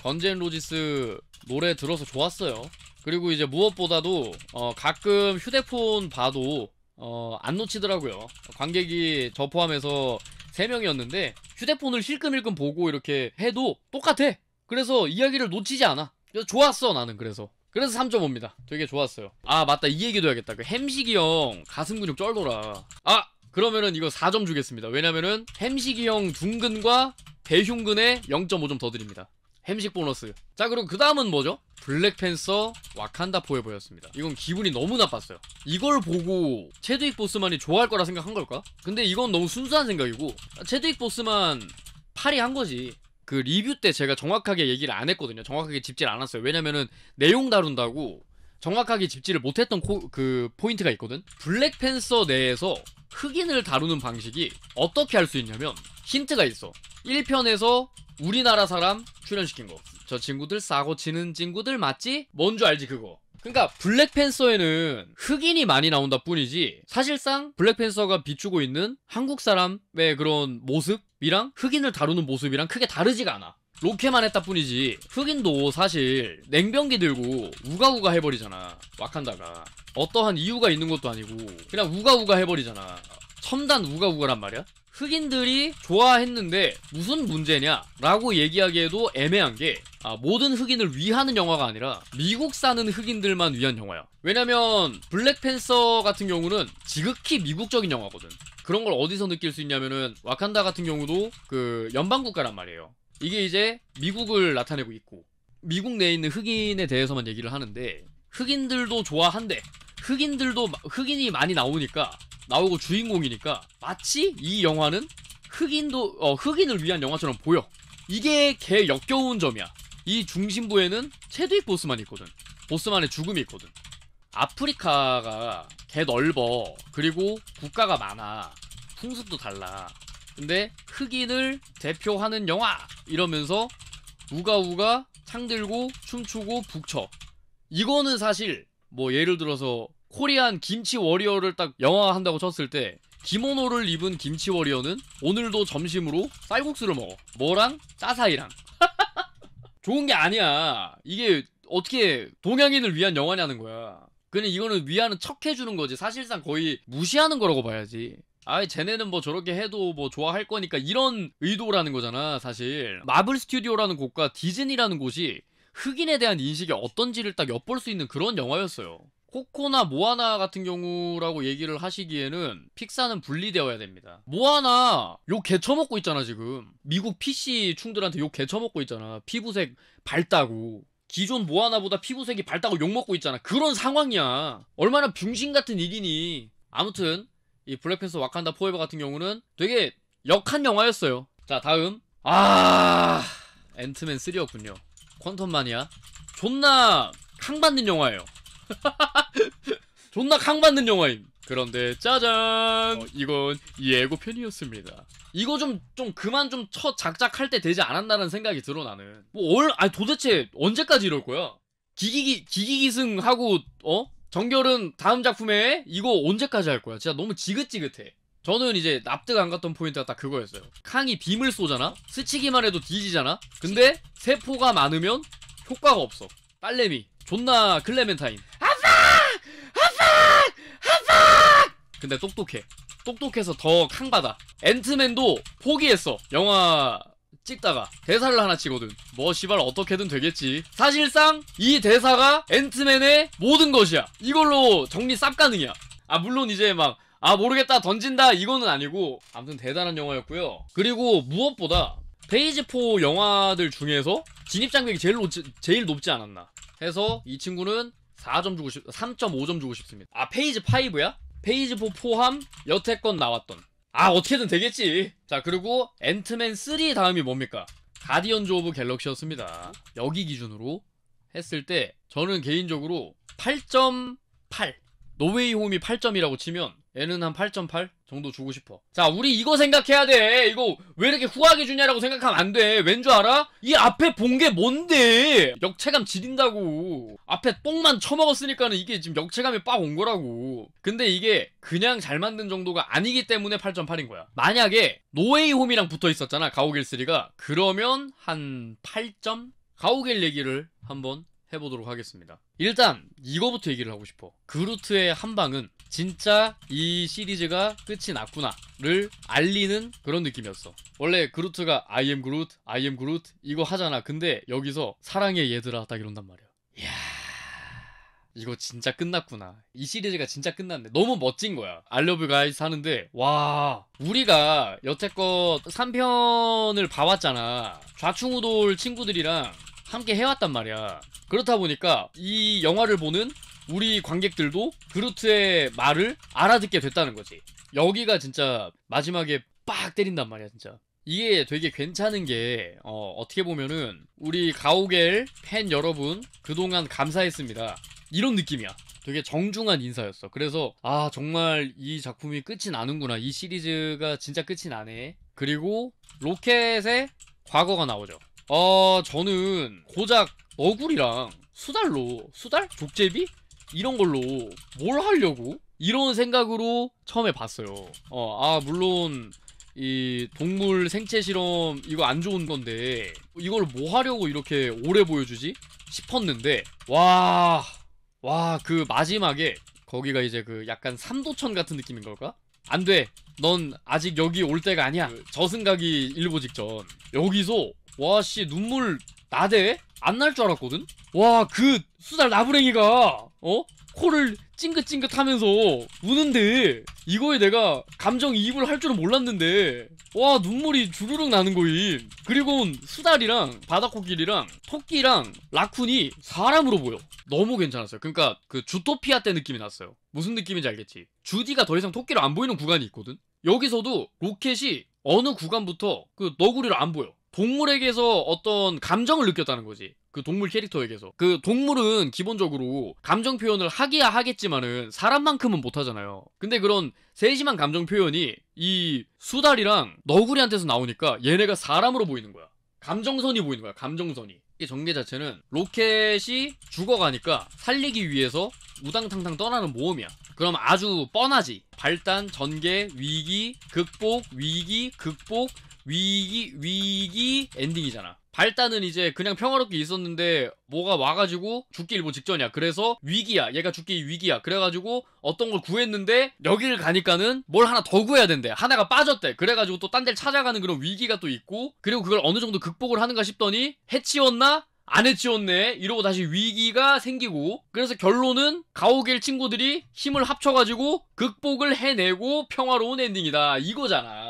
건젠 로지스 노래 들어서 좋았어요 그리고 이제 무엇보다도 어, 가끔 휴대폰 봐도 어, 안 놓치더라고요 관객이 저 포함해서 3명이었는데 휴대폰을 힐끔힐끔 보고 이렇게 해도 똑같아 그래서 이야기를 놓치지 않아 좋았어 나는 그래서 그래서 3.5입니다 되게 좋았어요 아 맞다 이 얘기도 해야겠다 그 햄식이 형 가슴 근육 쩔더라 아 그러면은 이거 4점 주겠습니다 왜냐면은 햄식이 형 둥근과 대흉근에 0.5점 더 드립니다 햄식 보너스 자 그리고 그 다음은 뭐죠? 블랙팬서 와칸다 포에보였습니다 이건 기분이 너무 나빴어요 이걸 보고 체드윅 보스만이 좋아할 거라 생각한 걸까? 근데 이건 너무 순수한 생각이고 아, 체드윅 보스만 파리 한 거지 그 리뷰 때 제가 정확하게 얘기를 안 했거든요. 정확하게 집질 않았어요 왜냐면은 내용 다룬다고 정확하게 집지를 못했던 코, 그 포인트가 있거든. 블랙팬서 내에서 흑인을 다루는 방식이 어떻게 할 수 있냐면 힌트가 있어. 1편에서 우리나라 사람 출연시킨 거. 저 친구들 싸고 치는 친구들 맞지? 뭔 줄 알지 그거. 그러니까 블랙팬서에는 흑인이 많이 나온다 뿐이지 사실상 블랙팬서가 비추고 있는 한국 사람의 그런 모습이랑 흑인을 다루는 모습이랑 크게 다르지가 않아. 로켓만 했다 뿐이지 흑인도 사실 냉병기 들고 우가우가 해버리잖아 와칸다가 어떠한 이유가 있는 것도 아니고 그냥 우가우가 해버리잖아 첨단 우가우가란 말이야 흑인들이 좋아했는데 무슨 문제냐 라고 얘기하기에도 애매한 게 아, 모든 흑인을 위하는 영화가 아니라 미국 사는 흑인들만 위한 영화야 왜냐면 블랙팬서 같은 경우는 지극히 미국적인 영화거든 그런 걸 어디서 느낄 수 있냐면은 와칸다 같은 경우도 그 연방국가란 말이에요 이게 이제 미국을 나타내고 있고 미국 내에 있는 흑인에 대해서만 얘기를 하는데 흑인들도 좋아한대 흑인들도 흑인이 많이 나오니까 나오고 주인공이니까 마치 이 영화는 흑인도 어, 흑인을 위한 영화처럼 보여. 이게 개 역겨운 점이야. 이 중심부에는 체드윅 보스만 있거든. 보스만의 죽음이 있거든. 아프리카가 개 넓어. 그리고 국가가 많아. 풍습도 달라. 근데 흑인을 대표하는 영화 이러면서 우가우가 창 들고 춤추고 북쳐. 이거는 사실 뭐 예를 들어서 코리안 김치 워리어를 딱 영화 한다고 쳤을 때 기모노를 입은 김치 워리어는 오늘도 점심으로 쌀국수를 먹어. 뭐랑? 짜사이랑. 좋은 게 아니야. 이게 어떻게 동양인을 위한 영화냐는 거야. 그냥 이거는 위안은 척 해주는 거지. 사실상 거의 무시하는 거라고 봐야지. 아이 쟤네는 뭐 저렇게 해도 뭐 좋아할 거니까 이런 의도라는 거잖아 사실 마블 스튜디오라는 곳과 디즈니라는 곳이 흑인에 대한 인식이 어떤지를 딱 엿볼 수 있는 그런 영화였어요 코코나 모아나 같은 경우라고 얘기를 하시기에는 픽사는 분리되어야 됩니다. 모아나 욕 개처먹고 있잖아 지금. 미국 PC 충들한테 욕 개처먹고 있잖아. 피부색 밝다고. 기존 모아나보다 피부색이 밝다고 욕먹고 있잖아. 그런 상황이야. 얼마나 병신 같은 일이니. 아무튼 이 블랙팬서 와칸다 포에버 같은 경우는 되게 역한 영화였어요. 자 다음 아 앤트맨 3였군요. 퀀텀 마니아 존나 캉받는 영화예요. 존나 강받는 영화임. 그런데 짜잔 어. 이건 예고편이었습니다 이거 좀 좀 그만 좀 첫 작작할 때 되지 않았나라는 생각이 드러 나는 뭐얼 아니 도대체 언제까지 이럴 거야 기기기 기기기승하고 어 정결은 다음 작품에 이거 언제까지 할 거야 진짜 너무 지긋지긋해 저는 이제 납득 안 갔던 포인트가 딱 그거였어요 칸이 빔을 쏘잖아 스치기만 해도 뒤지잖아 근데 세포가 많으면 효과가 없어 빨래미 존나 클레멘타인 근데 똑똑해 똑똑해서 더 캉받아 앤트맨도 포기했어 영화 찍다가 대사를 하나 치거든 뭐 시발 어떻게든 되겠지 사실상 이 대사가 앤트맨의 모든 것이야 이걸로 정리 쌉 가능이야 아 물론 이제 막 아 모르겠다 던진다 이거는 아니고 아무튼 대단한 영화였고요 그리고 무엇보다 페이지4 영화들 중에서 진입장벽이 제일, 높지, 제일 높지 않았나 해서 이 친구는 4점 주고 싶, 3.5점 주고 싶습니다. 아, 페이지 5야? 페이지 4 포함 여태껏 나왔던 아 어떻게든 되겠지 자 그리고 앤트맨 3 다음이 뭡니까 가디언즈 오브 갤럭시였습니다 여기 기준으로 했을 때 저는 개인적으로 8.8 노웨이 홈이 8점이라고 치면 얘는 한 8.8 정도 주고 싶어 자 우리 이거 생각해야 돼 이거 왜 이렇게 후하게 주냐라고 생각하면 안돼왠 줄 알아? 이 앞에 본 게 뭔데 역체감 지린다고 앞에 뽕만 쳐먹었으니까는 이게 지금 역체감이 빡 온 거라고 근데 이게 그냥 잘 만든 정도가 아니기 때문에 8.8인 거야 만약에 노웨이홈이랑 붙어 있었잖아 가오갤3가 그러면 한 8점? 가오갤 얘기를 한번 해보도록 하겠습니다. 일단 이거부터 얘기를 하고 싶어. 그루트의 한방은 진짜 이 시리즈가 끝이 났구나를 알리는 그런 느낌이었어. 원래 그루트가 I am 그루트, I am 그루트 이거 하잖아. 근데 여기서 사랑해 얘들아 딱 이런단 말이야. 이야 이거 진짜 끝났구나. 이 시리즈가 진짜 끝났네. 너무 멋진 거야. 알러브 가이즈 하는데 와 우리가 여태껏 3편을 봐왔잖아. 좌충우돌 친구들이랑 함께 해왔단 말이야. 그렇다 보니까 이 영화를 보는 우리 관객들도 그루트의 말을 알아듣게 됐다는 거지. 여기가 진짜 마지막에 빡 때린단 말이야, 진짜. 이게 되게 괜찮은 게, 어, 어떻게 보면은, 우리 가오겔 팬 여러분, 그동안 감사했습니다. 이런 느낌이야. 되게 정중한 인사였어. 그래서, 아, 정말 이 작품이 끝이 나는구나. 이 시리즈가 진짜 끝이 나네. 그리고, 로켓의 과거가 나오죠. 어 저는 고작 너구리랑 수달로 수달? 족제비? 이런 걸로 뭘 하려고? 이런 생각으로 처음에 봤어요 어아 물론 이 동물 생체 실험 이거 안 좋은 건데 이걸 뭐 하려고 이렇게 오래 보여주지? 싶었는데 와 와 그 마지막에 거기가 이제 그 약간 삼도천 같은 느낌인 걸까? 안 돼. 넌 아직 여기 올 때가 아니야. 그 저승각이 일보 직전. 여기서 와씨 눈물 나대? 안 날 줄 알았거든? 와 그 수달 나부랭이가 어? 코를 찡긋찡긋하면서 우는데 이거에 내가 감정이입을 할 줄은 몰랐는데 와 눈물이 주르륵 나는 거임 그리고 수달이랑 바다코끼리랑 토끼랑 라쿤이 사람으로 보여 너무 괜찮았어요 그러니까 그 주토피아 때 느낌이 났어요 무슨 느낌인지 알겠지 주디가 더 이상 토끼로 안 보이는 구간이 있거든 여기서도 로켓이 어느 구간부터 그 너구리로 안 보여 동물에게서 어떤 감정을 느꼈다는 거지. 그 동물 캐릭터에게서. 그 동물은 기본적으로 감정 표현을 하기야 하겠지만은 사람만큼은 못하잖아요. 근데 그런 세심한 감정 표현이 이 수달이랑 너구리한테서 나오니까 얘네가 사람으로 보이는 거야. 감정선이 보이는 거야, 감정선이. 이 전개 자체는 로켓이 죽어가니까 살리기 위해서 우당탕탕 떠나는 모험이야. 그럼 아주 뻔하지. 발단, 전개, 위기, 극복, 위기, 극복, 위기 위기 엔딩이잖아. 발단은 이제 그냥 평화롭게 있었는데 뭐가 와가지고 죽기 일보 직전이야. 그래서 위기야. 얘가 죽기 위기야. 그래가지고 어떤 걸 구했는데 여기를 가니까는 뭘 하나 더 구해야 된대. 하나가 빠졌대. 그래가지고 또 딴 데를 찾아가는 그런 위기가 또 있고 그리고 그걸 어느 정도 극복을 하는가 싶더니 해치웠나? 안 해치웠네 이러고 다시 위기가 생기고 그래서 결론은 가오갤 친구들이 힘을 합쳐가지고 극복을 해내고 평화로운 엔딩이다 이거잖아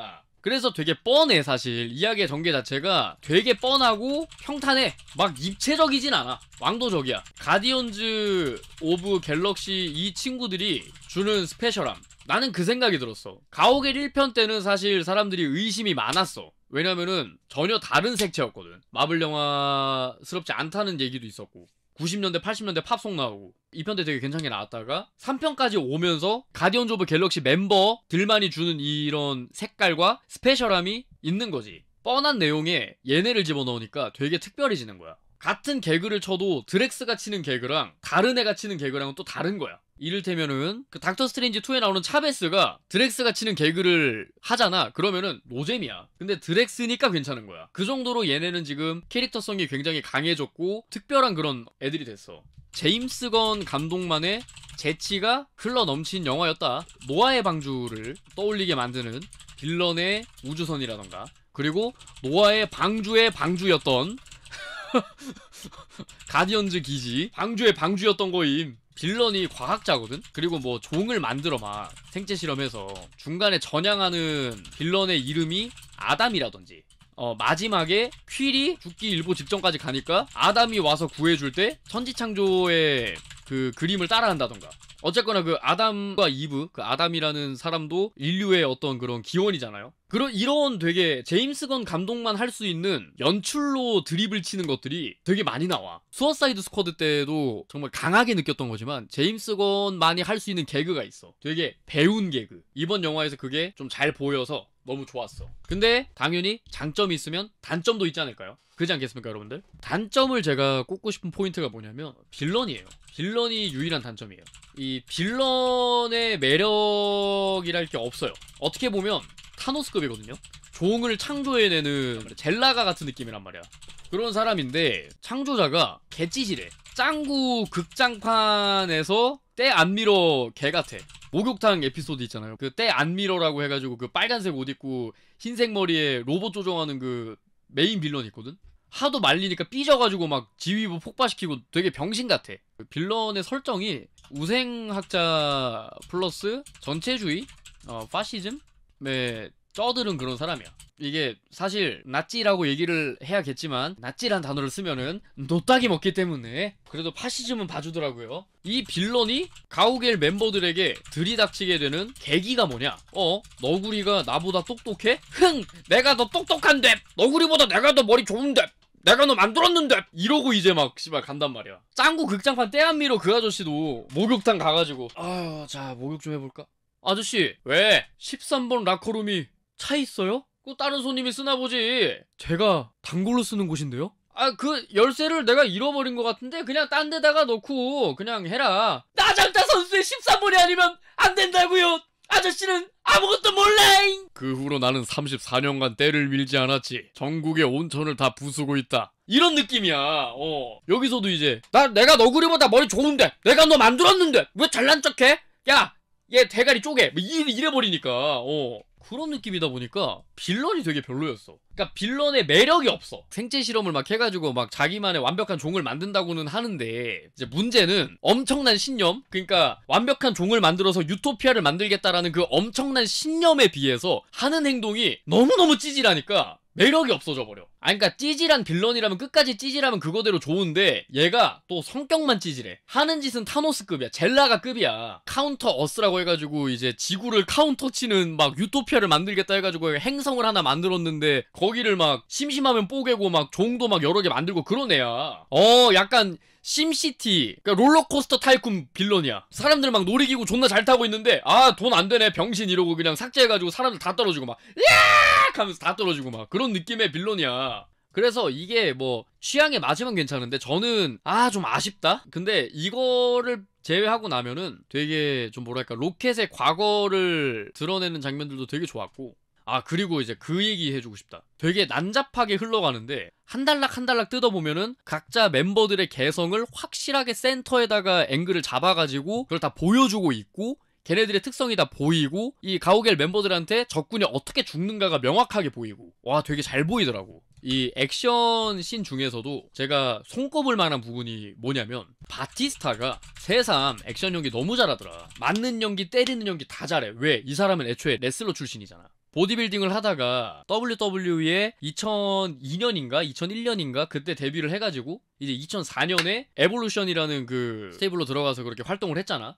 그래서 되게 뻔해 사실 이야기의 전개 자체가 되게 뻔하고 평탄해 막 입체적이진 않아 왕도적이야 가디언즈 오브 갤럭시 이 친구들이 주는 스페셜함 나는 그 생각이 들었어 가오갤 1편 때는 사실 사람들이 의심이 많았어 왜냐면은 전혀 다른 색채였거든 마블 영화스럽지 않다는 얘기도 있었고 90년대, 80년대 팝송 나오고 2편때 되게 괜찮게 나왔다가 3편까지 오면서 가디언즈 오브 갤럭시 멤버들만이 주는 이런 색깔과 스페셜함이 있는 거지. 뻔한 내용에 얘네를 집어넣으니까 되게 특별해지는 거야. 같은 개그를 쳐도 드렉스가 치는 개그랑 다른 애가 치는 개그랑은 또 다른 거야. 이를테면은 그 닥터 스트레인지 2에 나오는 차베스가 드렉스가 치는 개그를 하잖아. 그러면은 노잼이야. 근데 드렉스니까 괜찮은 거야. 그 정도로 얘네는 지금 캐릭터성이 굉장히 강해졌고 특별한 그런 애들이 됐어. 제임스 건 감독만의 재치가 흘러 넘친 영화였다. 노아의 방주를 떠올리게 만드는 빌런의 우주선이라던가 그리고 노아의 방주의 방주였던 가디언즈 기지 방주의 방주였던 거임 빌런이 과학자거든? 그리고 뭐 종을 만들어 막 생체 실험해서 중간에 전향하는 빌런의 이름이 아담이라던지 어, 마지막에 퀼이 죽기 일보 직전까지 가니까 아담이 와서 구해줄 때 천지창조의 그 그림을 따라한다던가 어쨌거나 그 아담과 이브 그 아담이라는 사람도 인류의 어떤 그런 기원이잖아요 그런 이런 되게 제임스 건 감독만 할 수 있는 연출로 드립을 치는 것들이 되게 많이 나와 수어사이드 스쿼드 때도 정말 강하게 느꼈던 거지만 제임스 건만이 할 수 있는 개그가 있어 되게 배운 개그 이번 영화에서 그게 좀 잘 보여서 너무 좋았어. 근데 당연히 장점이 있으면 단점도 있지 않을까요? 그렇지 않겠습니까, 여러분들? 단점을 제가 꼽고 싶은 포인트가 뭐냐면 빌런이에요. 빌런이 유일한 단점이에요. 이 빌런의 매력이랄 게 없어요. 어떻게 보면 타노스급이거든요. 종을 창조해내는 젤라가 같은 느낌이란 말이야. 그런 사람인데 창조자가 개찌질해. 짱구 극장판에서 때안미어개 같아. 목욕탕 에피소드 있잖아요. 그 때안미어라고 해가지고 그 빨간색 옷 입고 흰색 머리에 로봇 조종하는 그 메인 빌런 있거든? 하도 말리니까 삐져가지고 막 지휘부 폭파시키고 되게 병신 같아. 그 빌런의 설정이 우생학자 플러스 전체주의, 어, 파시즘 네, 쩌들은 그런 사람이야. 이게 사실 낫지라고 얘기를 해야겠지만 낫지란 단어를 쓰면은 노딱이 먹기 때문에 그래도 파시즘은 봐주더라고요. 이 빌런이 가오갤 멤버들에게 들이닥치게 되는 계기가 뭐냐? 어? 너구리가 나보다 똑똑해? 흥! 내가 더 똑똑한데! 너구리보다 내가 더 머리 좋은데! 내가 너 만들었는데! 이러고 이제 막, 씨발, 간단 말이야. 짱구 극장판 때안미로 그 아저씨도 목욕탕 가가지고, 아, 자, 목욕 좀 해볼까? 아저씨, 왜? 13번 라커룸이 차 있어요? 그 다른 손님이 쓰나 보지. 제가 단골로 쓰는 곳인데요? 아, 그 열쇠를 내가 잃어버린 것 같은데 그냥 딴 데다가 놓고 그냥 해라. 나장타 선수의 13번이 아니면 안 된다고요. 아저씨는 아무것도 몰라잉. 그 후로 나는 34년간 때를 밀지 않았지. 전국의 온천을 다 부수고 있다. 이런 느낌이야. 어. 여기서도 이제 나 내가 너구리보다 머리 좋은데 내가 너 만들었는데 왜 잘난 척해? 야, 얘 대가리 쪼개. 뭐 이래 버리니까. 어. 그런 느낌이다 보니까 빌런이 되게 별로였어. 그러니까 빌런의 매력이 없어. 생체 실험을 막 해가지고 막 자기만의 완벽한 종을 만든다고는 하는데 이제 문제는 엄청난 신념. 그러니까 완벽한 종을 만들어서 유토피아를 만들겠다라는 그 엄청난 신념에 비해서 하는 행동이 너무너무 찌질하니까 매력이 없어져 버려. 아그니까 찌질한 빌런이라면 끝까지 찌질하면 그거대로 좋은데 얘가 또 성격만 찌질해. 하는 짓은 타노스급이야. 젤라가 급이야. 카운터 어스라고 해가지고 이제 지구를 카운터 치는 막 유토피아를 만들겠다 해가지고 행성을 하나 만들었는데 거기를 막 심심하면 뽀개고 막 종도 막 여러 개 만들고 그러네야어 약간 심시티 그러니까 롤러코스터 타이쿤 빌런이야 사람들 막 놀이기구 존나 잘 타고 있는데 아 돈 안되네 병신 이러고 그냥 삭제해가지고 사람들 다 떨어지고 막 으악 하면서 다 떨어지고 막 그런 느낌의 빌런이야 그래서 이게 뭐 취향에 맞으면 괜찮은데 저는 아 좀 아쉽다 근데 이거를 제외하고 나면은 되게 좀 뭐랄까 로켓의 과거를 드러내는 장면들도 되게 좋았고 아 그리고 이제 그 얘기 해주고 싶다 되게 난잡하게 흘러가는데 한 달락 한 달락 뜯어보면은 각자 멤버들의 개성을 확실하게 센터에다가 앵글을 잡아가지고 그걸 다 보여주고 있고 걔네들의 특성이 다 보이고 이 가오갤 멤버들한테 적군이 어떻게 죽는가가 명확하게 보이고 와 되게 잘 보이더라고 이 액션 씬 중에서도 제가 손꼽을 만한 부분이 뭐냐면 바티스타가 새삼 액션 연기 너무 잘하더라 맞는 연기 때리는 연기 다 잘해 왜 이 사람은 애초에 레슬러 출신이잖아 보디빌딩을 하다가 WWE에 2002년인가 2001년인가 그때 데뷔를 해가지고 이제 2004년에 에볼루션이라는 그 스테이블로 들어가서 그렇게 활동을 했잖아.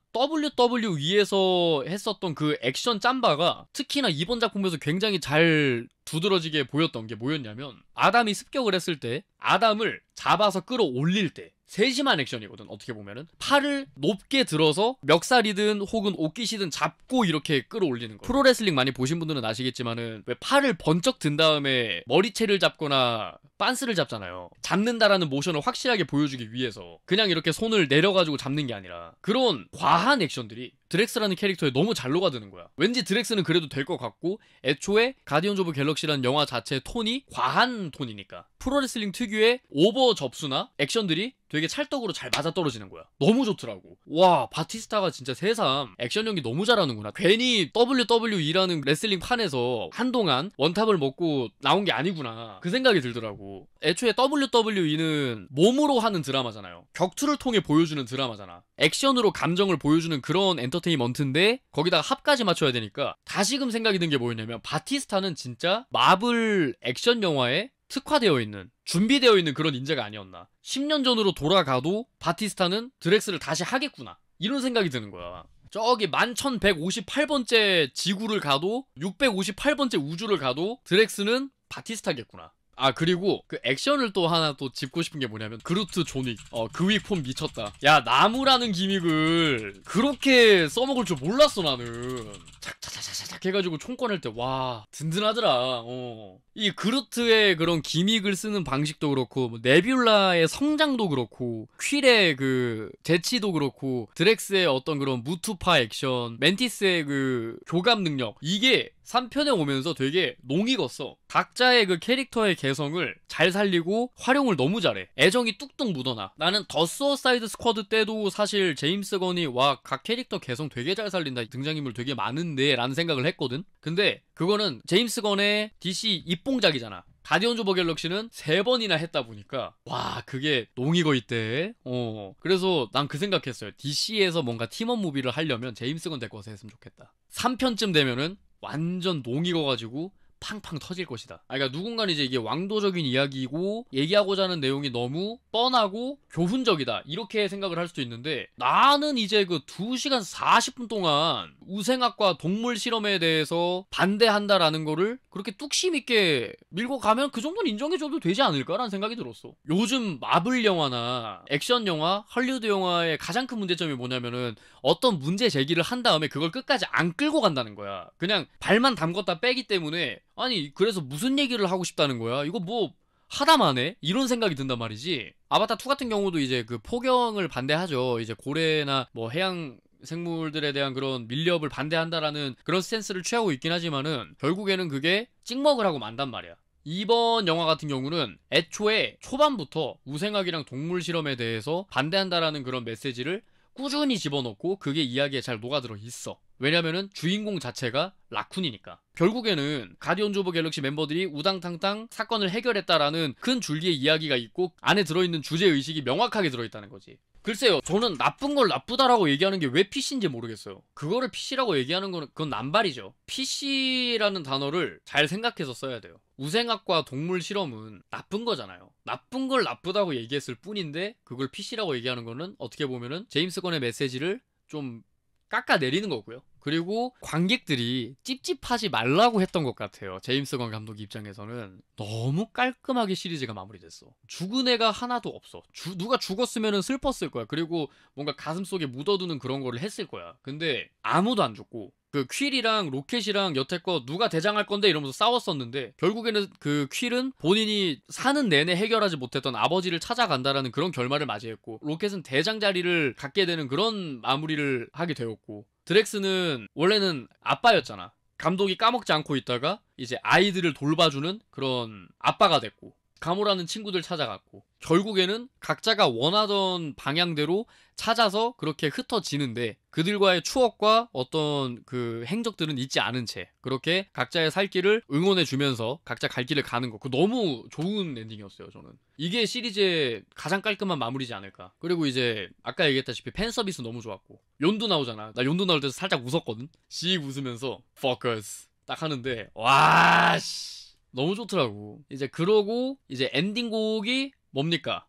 WWE에서 했었던 그 액션 짬바가 특히나 이번 작품에서 굉장히 잘 두드러지게 보였던 게 뭐였냐면 아담이 습격을 했을 때 아담을 잡아서 끌어올릴 때 세심한 액션이거든 어떻게 보면은 팔을 높게 들어서 멱살이든 혹은 옷깃이든 잡고 이렇게 끌어올리는 거 프로레슬링 많이 보신 분들은 아시겠지만은 왜 팔을 번쩍 든 다음에 머리채를 잡거나 빤스를 잡잖아요. 잡는다라는 모션을 확실하게 보여주기 위해서 그냥 이렇게 손을 내려가지고 잡는 게 아니라 그런 과한 액션들이 드렉스라는 캐릭터에 너무 잘 녹아드는 거야. 왠지 드렉스는 그래도 될 것 같고 애초에 가디언즈 오브 갤럭시라는 영화 자체의 톤이 과한 톤이니까 프로레슬링 특유의 오버 접수나 액션들이 되게 찰떡으로 잘 맞아떨어지는 거야. 너무 좋더라고. 와 바티스타가 진짜 새삼 액션 연기 너무 잘하는구나. 괜히 WWE라는 레슬링 판에서 한동안 원탑을 먹고 나온 게 아니구나. 그 생각이 들더라고. 거고 뭐 애초에 WWE는 몸으로 하는 드라마잖아요. 격투를 통해 보여주는 드라마잖아. 액션으로 감정을 보여주는 그런 엔터테인먼트인데 거기다가 합까지 맞춰야 되니까 다시금 생각이 든 게 뭐였냐면 바티스타는 진짜 마블 액션 영화에 특화되어 있는 준비되어 있는 그런 인재가 아니었나. 10년 전으로 돌아가도 바티스타는 드렉스를 다시 하겠구나. 이런 생각이 드는 거야. 저기 11,158번째 지구를 가도 658번째 우주를 가도 드렉스는 바티스타겠구나. 아 그리고 그 액션을 또 하나 또 짚고 싶은 게 뭐냐면 그루트 존윅 어 그윅 폼 미쳤다 야 나무라는 기믹을 그렇게 써먹을 줄 몰랐어 나는 착착착착착 해가지고 총 꺼낼 때 와 든든하더라 어이 그루트의 그런 기믹을 쓰는 방식도 그렇고 뭐 네뷸라의 성장도 그렇고 퀼의 그 재치도 그렇고 드렉스의 어떤 그런 무투파 액션 멘티스의 그 교감 능력 이게 3편에 오면서 되게 농익었어 각자의 그 캐릭터의 개성을 잘 살리고 활용을 너무 잘해 애정이 뚝뚝 묻어나 나는 더 수어사이드 스쿼드 때도 사실 제임스 건이 와 각 캐릭터 개성 되게 잘 살린다 등장인물 되게 많은데 라는 생각을 했거든 근데 그거는 제임스 건의 DC 입봉작이잖아. 가디언즈 오브 갤럭시는 세 번이나 했다 보니까 와 그게 농이거 이때 어 그래서 난 그 생각했어요 DC에서 뭔가 팀원 무비를 하려면 제임스 건데거서 했으면 좋겠다 3편쯤 되면은 완전 농이거 가지고 팡팡 터질 것이다. 아, 그러니까 누군가는 이제 이게 왕도적인 이야기이고 얘기하고자 하는 내용이 너무 뻔하고 교훈적이다 이렇게 생각을 할 수도 있는데 나는 이제 그 2시간 40분 동안 우생학과 동물 실험에 대해서 반대한다라는 거를 그렇게 뚝심 있게 밀고 가면 그 정도는 인정해줘도 되지 않을까라는 생각이 들었어. 요즘 마블 영화나 액션 영화, 헐리우드 영화의 가장 큰 문제점이 뭐냐면은 어떤 문제 제기를 한 다음에 그걸 끝까지 안 끌고 간다는 거야. 그냥 발만 담궜다 빼기 때문에 아니 그래서 무슨 얘기를 하고 싶다는 거야 이거 뭐하다만해 이런 생각이 든단 말이지 아바타 2 같은 경우도 이제 그 포경을 반대하죠 이제 고래나 뭐 해양 생물들에 대한 그런 밀렵을 반대한다라는 그런 스탠스를 취하고 있긴 하지만은 결국에는 그게 찍먹을 하고 만단 말이야 이번 영화 같은 경우는 애초에 초반부터 우생학이랑 동물 실험에 대해서 반대한다라는 그런 메시지를 꾸준히 집어넣고 그게 이야기에 잘 녹아들어 있어 왜냐면은 주인공 자체가 라쿤이니까. 결국에는 가디언즈 오브 갤럭시 멤버들이 우당탕탕 사건을 해결했다라는 큰 줄기의 이야기가 있고 안에 들어있는 주제의식이 명확하게 들어있다는 거지. 글쎄요, 저는 나쁜 걸 나쁘다라고 얘기하는 게 왜 PC인지 모르겠어요. 그거를 PC라고 얘기하는 건 그건 남발이죠. PC라는 단어를 잘 생각해서 써야 돼요. 우생학과 동물 실험은 나쁜 거잖아요. 나쁜 걸 나쁘다고 얘기했을 뿐인데 그걸 PC라고 얘기하는 거는 어떻게 보면은 제임스 건의 메시지를 좀 깎아내리는 거고요. 그리고 관객들이 찝찝하지 말라고 했던 것 같아요. 제임스 건 감독 입장에서는 너무 깔끔하게 시리즈가 마무리됐어. 죽은 애가 하나도 없어. 주, 누가 죽었으면 슬펐을 거야. 그리고 뭔가 가슴 속에 묻어두는 그런 거를 했을 거야. 근데 아무도 안 죽고 그 퀼이랑 로켓이랑 여태껏 누가 대장할 건데 이러면서 싸웠었는데 결국에는 그 퀼은 본인이 사는 내내 해결하지 못했던 아버지를 찾아간다라는 그런 결말을 맞이했고 로켓은 대장 자리를 갖게 되는 그런 마무리를 하게 되었고 드렉스는 원래는 아빠였잖아. 감독이 까먹지 않고 있다가 이제 아이들을 돌봐주는 그런 아빠가 됐고 가모라는 친구들 찾아갔고 결국에는 각자가 원하던 방향대로 찾아서 그렇게 흩어지는데 그들과의 추억과 어떤 그 행적들은 잊지 않은 채 그렇게 각자의 살 길을 응원해 주면서 각자 갈 길을 가는 거. 그 너무 좋은 엔딩이었어요, 저는. 이게 시리즈의 가장 깔끔한 마무리지 않을까. 그리고 이제 아까 얘기했다시피 팬 서비스 너무 좋았고 욘도 나오잖아. 나 욘도 나올 때도 살짝 웃었거든. 씨 웃으면서 focus 딱 하는데 와 씨. 너무 좋더라고. 이제 그러고 이제 엔딩곡이 뭡니까?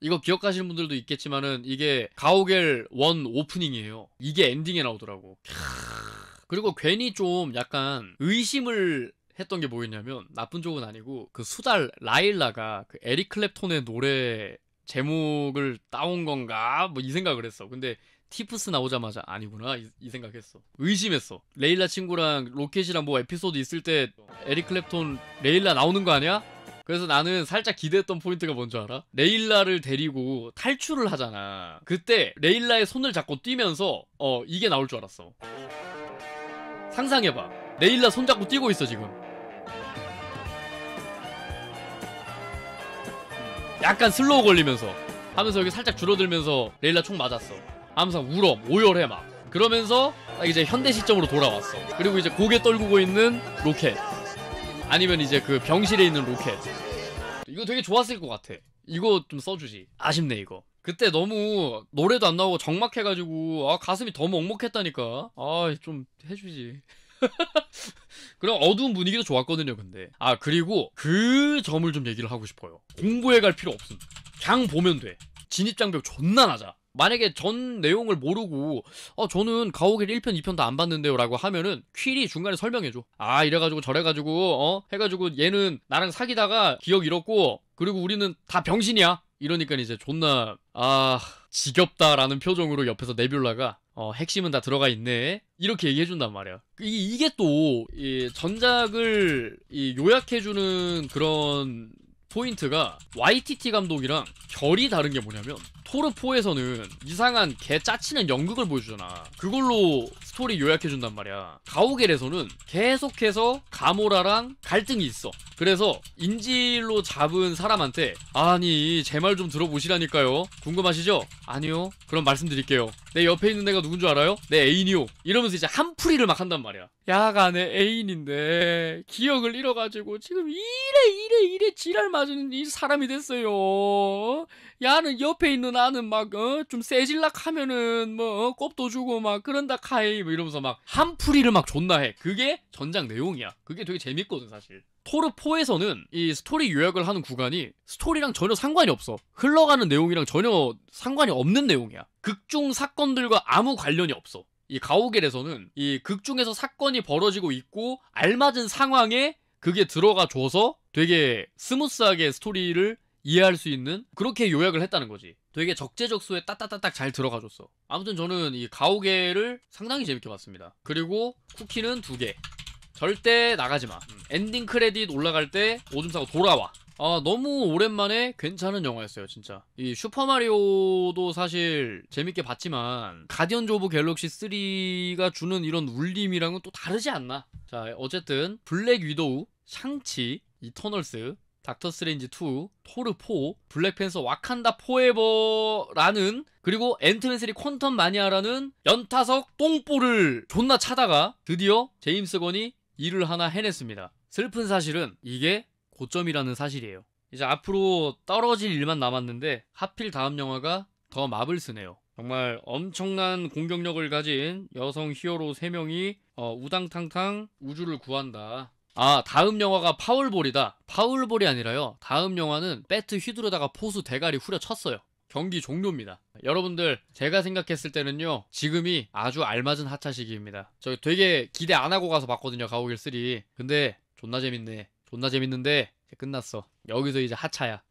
이거 기억하시는 분들도 있겠지만은 이게 가오갤 원 오프닝이에요. 이게 엔딩에 나오더라고. 그리고 괜히 좀 약간 의심을 했던 게 뭐였냐면 나쁜 쪽은 아니고 그 수달 라일라가 그 에릭 클랩톤의 노래 제목을 따온 건가 뭐 이 생각을 했어. 근데 티프스 나오자마자 아니구나 이, 이, 생각했어 의심했어 레일라 친구랑 로켓이랑 뭐 에피소드 있을 때 에릭 클랩톤 레일라 나오는 거 아니야? 그래서 나는 살짝 기대했던 포인트가 뭔 줄 알아? 레일라를 데리고 탈출을 하잖아 그때 레일라의 손을 잡고 뛰면서 어 이게 나올 줄 알았어 상상해봐 레일라 손잡고 뛰고 있어 지금 약간 슬로우 걸리면서 하면서 여기 살짝 줄어들면서 레일라 총 맞았어 하면서 울어 오열해 막 그러면서 딱 이제 현대 시점으로 돌아왔어 그리고 이제 고개 떨구고 있는 로켓 아니면 이제 그 병실에 있는 로켓 이거 되게 좋았을 것 같아 이거 좀 써주지 아쉽네 이거 그때 너무 노래도 안 나오고 적막해가지고 아 가슴이 더 먹먹했다니까 아 좀 해주지 그럼 어두운 분위기도 좋았거든요 근데 아 그리고 그 점을 좀 얘기를 하고 싶어요 공부해 갈 필요 없음 그냥 보면 돼 진입장벽 존나 낮아 만약에 전 내용을 모르고 어 저는 가오갤 1편 2편 다 안 봤는데요 라고 하면은 퀴리 중간에 설명해줘 아 이래가지고 저래가지고 어 해가지고 얘는 나랑 사귀다가 기억 잃었고 그리고 우리는 다 병신이야 이러니까 이제 존나 아 지겹다라는 표정으로 옆에서 네뷸라가 어, 핵심은 다 들어가 있네. 이렇게 얘기해준단 말이야. 이, 이게 또, 이 전작을 이 요약해주는 그런 포인트가 YTT 감독이랑 결이 다른 게 뭐냐면 토르4에서는 이상한 개 짜치는 연극을 보여주잖아 그걸로 스토리 요약해준단 말이야. 가오겔에서는 계속해서 가모라랑 갈등이 있어. 그래서 인질로 잡은 사람한테 아니 제 말 좀 들어보시라니까요. 궁금하시죠? 아니요. 그럼 말씀드릴게요. 내 옆에 있는 애가 누군 줄 알아요? 내 네, 애인이요. 이러면서 이제 한풀이를 막 한단 말이야. 야가 내 애인인데 기억을 잃어가지고 지금 이래 이래 이래 지랄 맞은 이 사람이 됐어요. 야는 옆에 있는 아는 막, 어, 좀 세질락 하면은, 뭐, 어, 꼽도 주고 막, 그런다 카이, 뭐 이러면서 막, 한풀이를 막 존나 해. 그게 전작 내용이야. 그게 되게 재밌거든, 사실. 토르4에서는 이 스토리 요약을 하는 구간이 스토리랑 전혀 상관이 없어. 흘러가는 내용이랑 전혀 상관이 없는 내용이야. 극중 사건들과 아무 관련이 없어. 이 가오겔에서는 이 극중에서 사건이 벌어지고 있고 알맞은 상황에 그게 들어가 줘서 되게 스무스하게 스토리를 이해할 수 있는 그렇게 요약을 했다는 거지. 되게 적재적소에 따따따딱 잘 들어가줬어. 아무튼 저는 이가오개를 상당히 재밌게 봤습니다. 그리고 쿠키는 두 개. 절대 나가지 마. 음. 엔딩 크레딧 올라갈 때 오줌 싸고 돌아와. 아 너무 오랜만에 괜찮은 영화였어요 진짜 이 슈퍼마리오도 사실 재밌게 봤지만 가디언즈 오브 갤럭시 3가 주는 이런 울림이랑은 또 다르지 않나 자 어쨌든 블랙 위도우 샹치 이터널스 닥터 스레인지 2, 토르 4, 블랙팬서 와칸다 포에버라는 그리고 앤트맨 3 퀀텀 마니아라는 연타석 똥볼을 존나 차다가 드디어 제임스 건이 일을 하나 해냈습니다. 슬픈 사실은 이게 고점이라는 사실이에요. 이제 앞으로 떨어질 일만 남았는데 하필 다음 영화가 더마블쓰네요 정말 엄청난 공격력을 가진 여성 히어로 3명이 어, 우당탕탕 우주를 구한다. 아 다음 영화가 파울볼이다. 파울볼이 아니라요. 다음 영화는 배트 휘두르다가 포수 대가리 후려쳤어요. 경기 종료입니다. 여러분들 제가 생각했을 때는요 지금이 아주 알맞은 하차 시기입니다. 저 되게 기대 안 하고 가서 봤거든요 가오길 3. 근데 존나 재밌네. 존나 재밌는데 끝났어. 여기서 이제 하차야.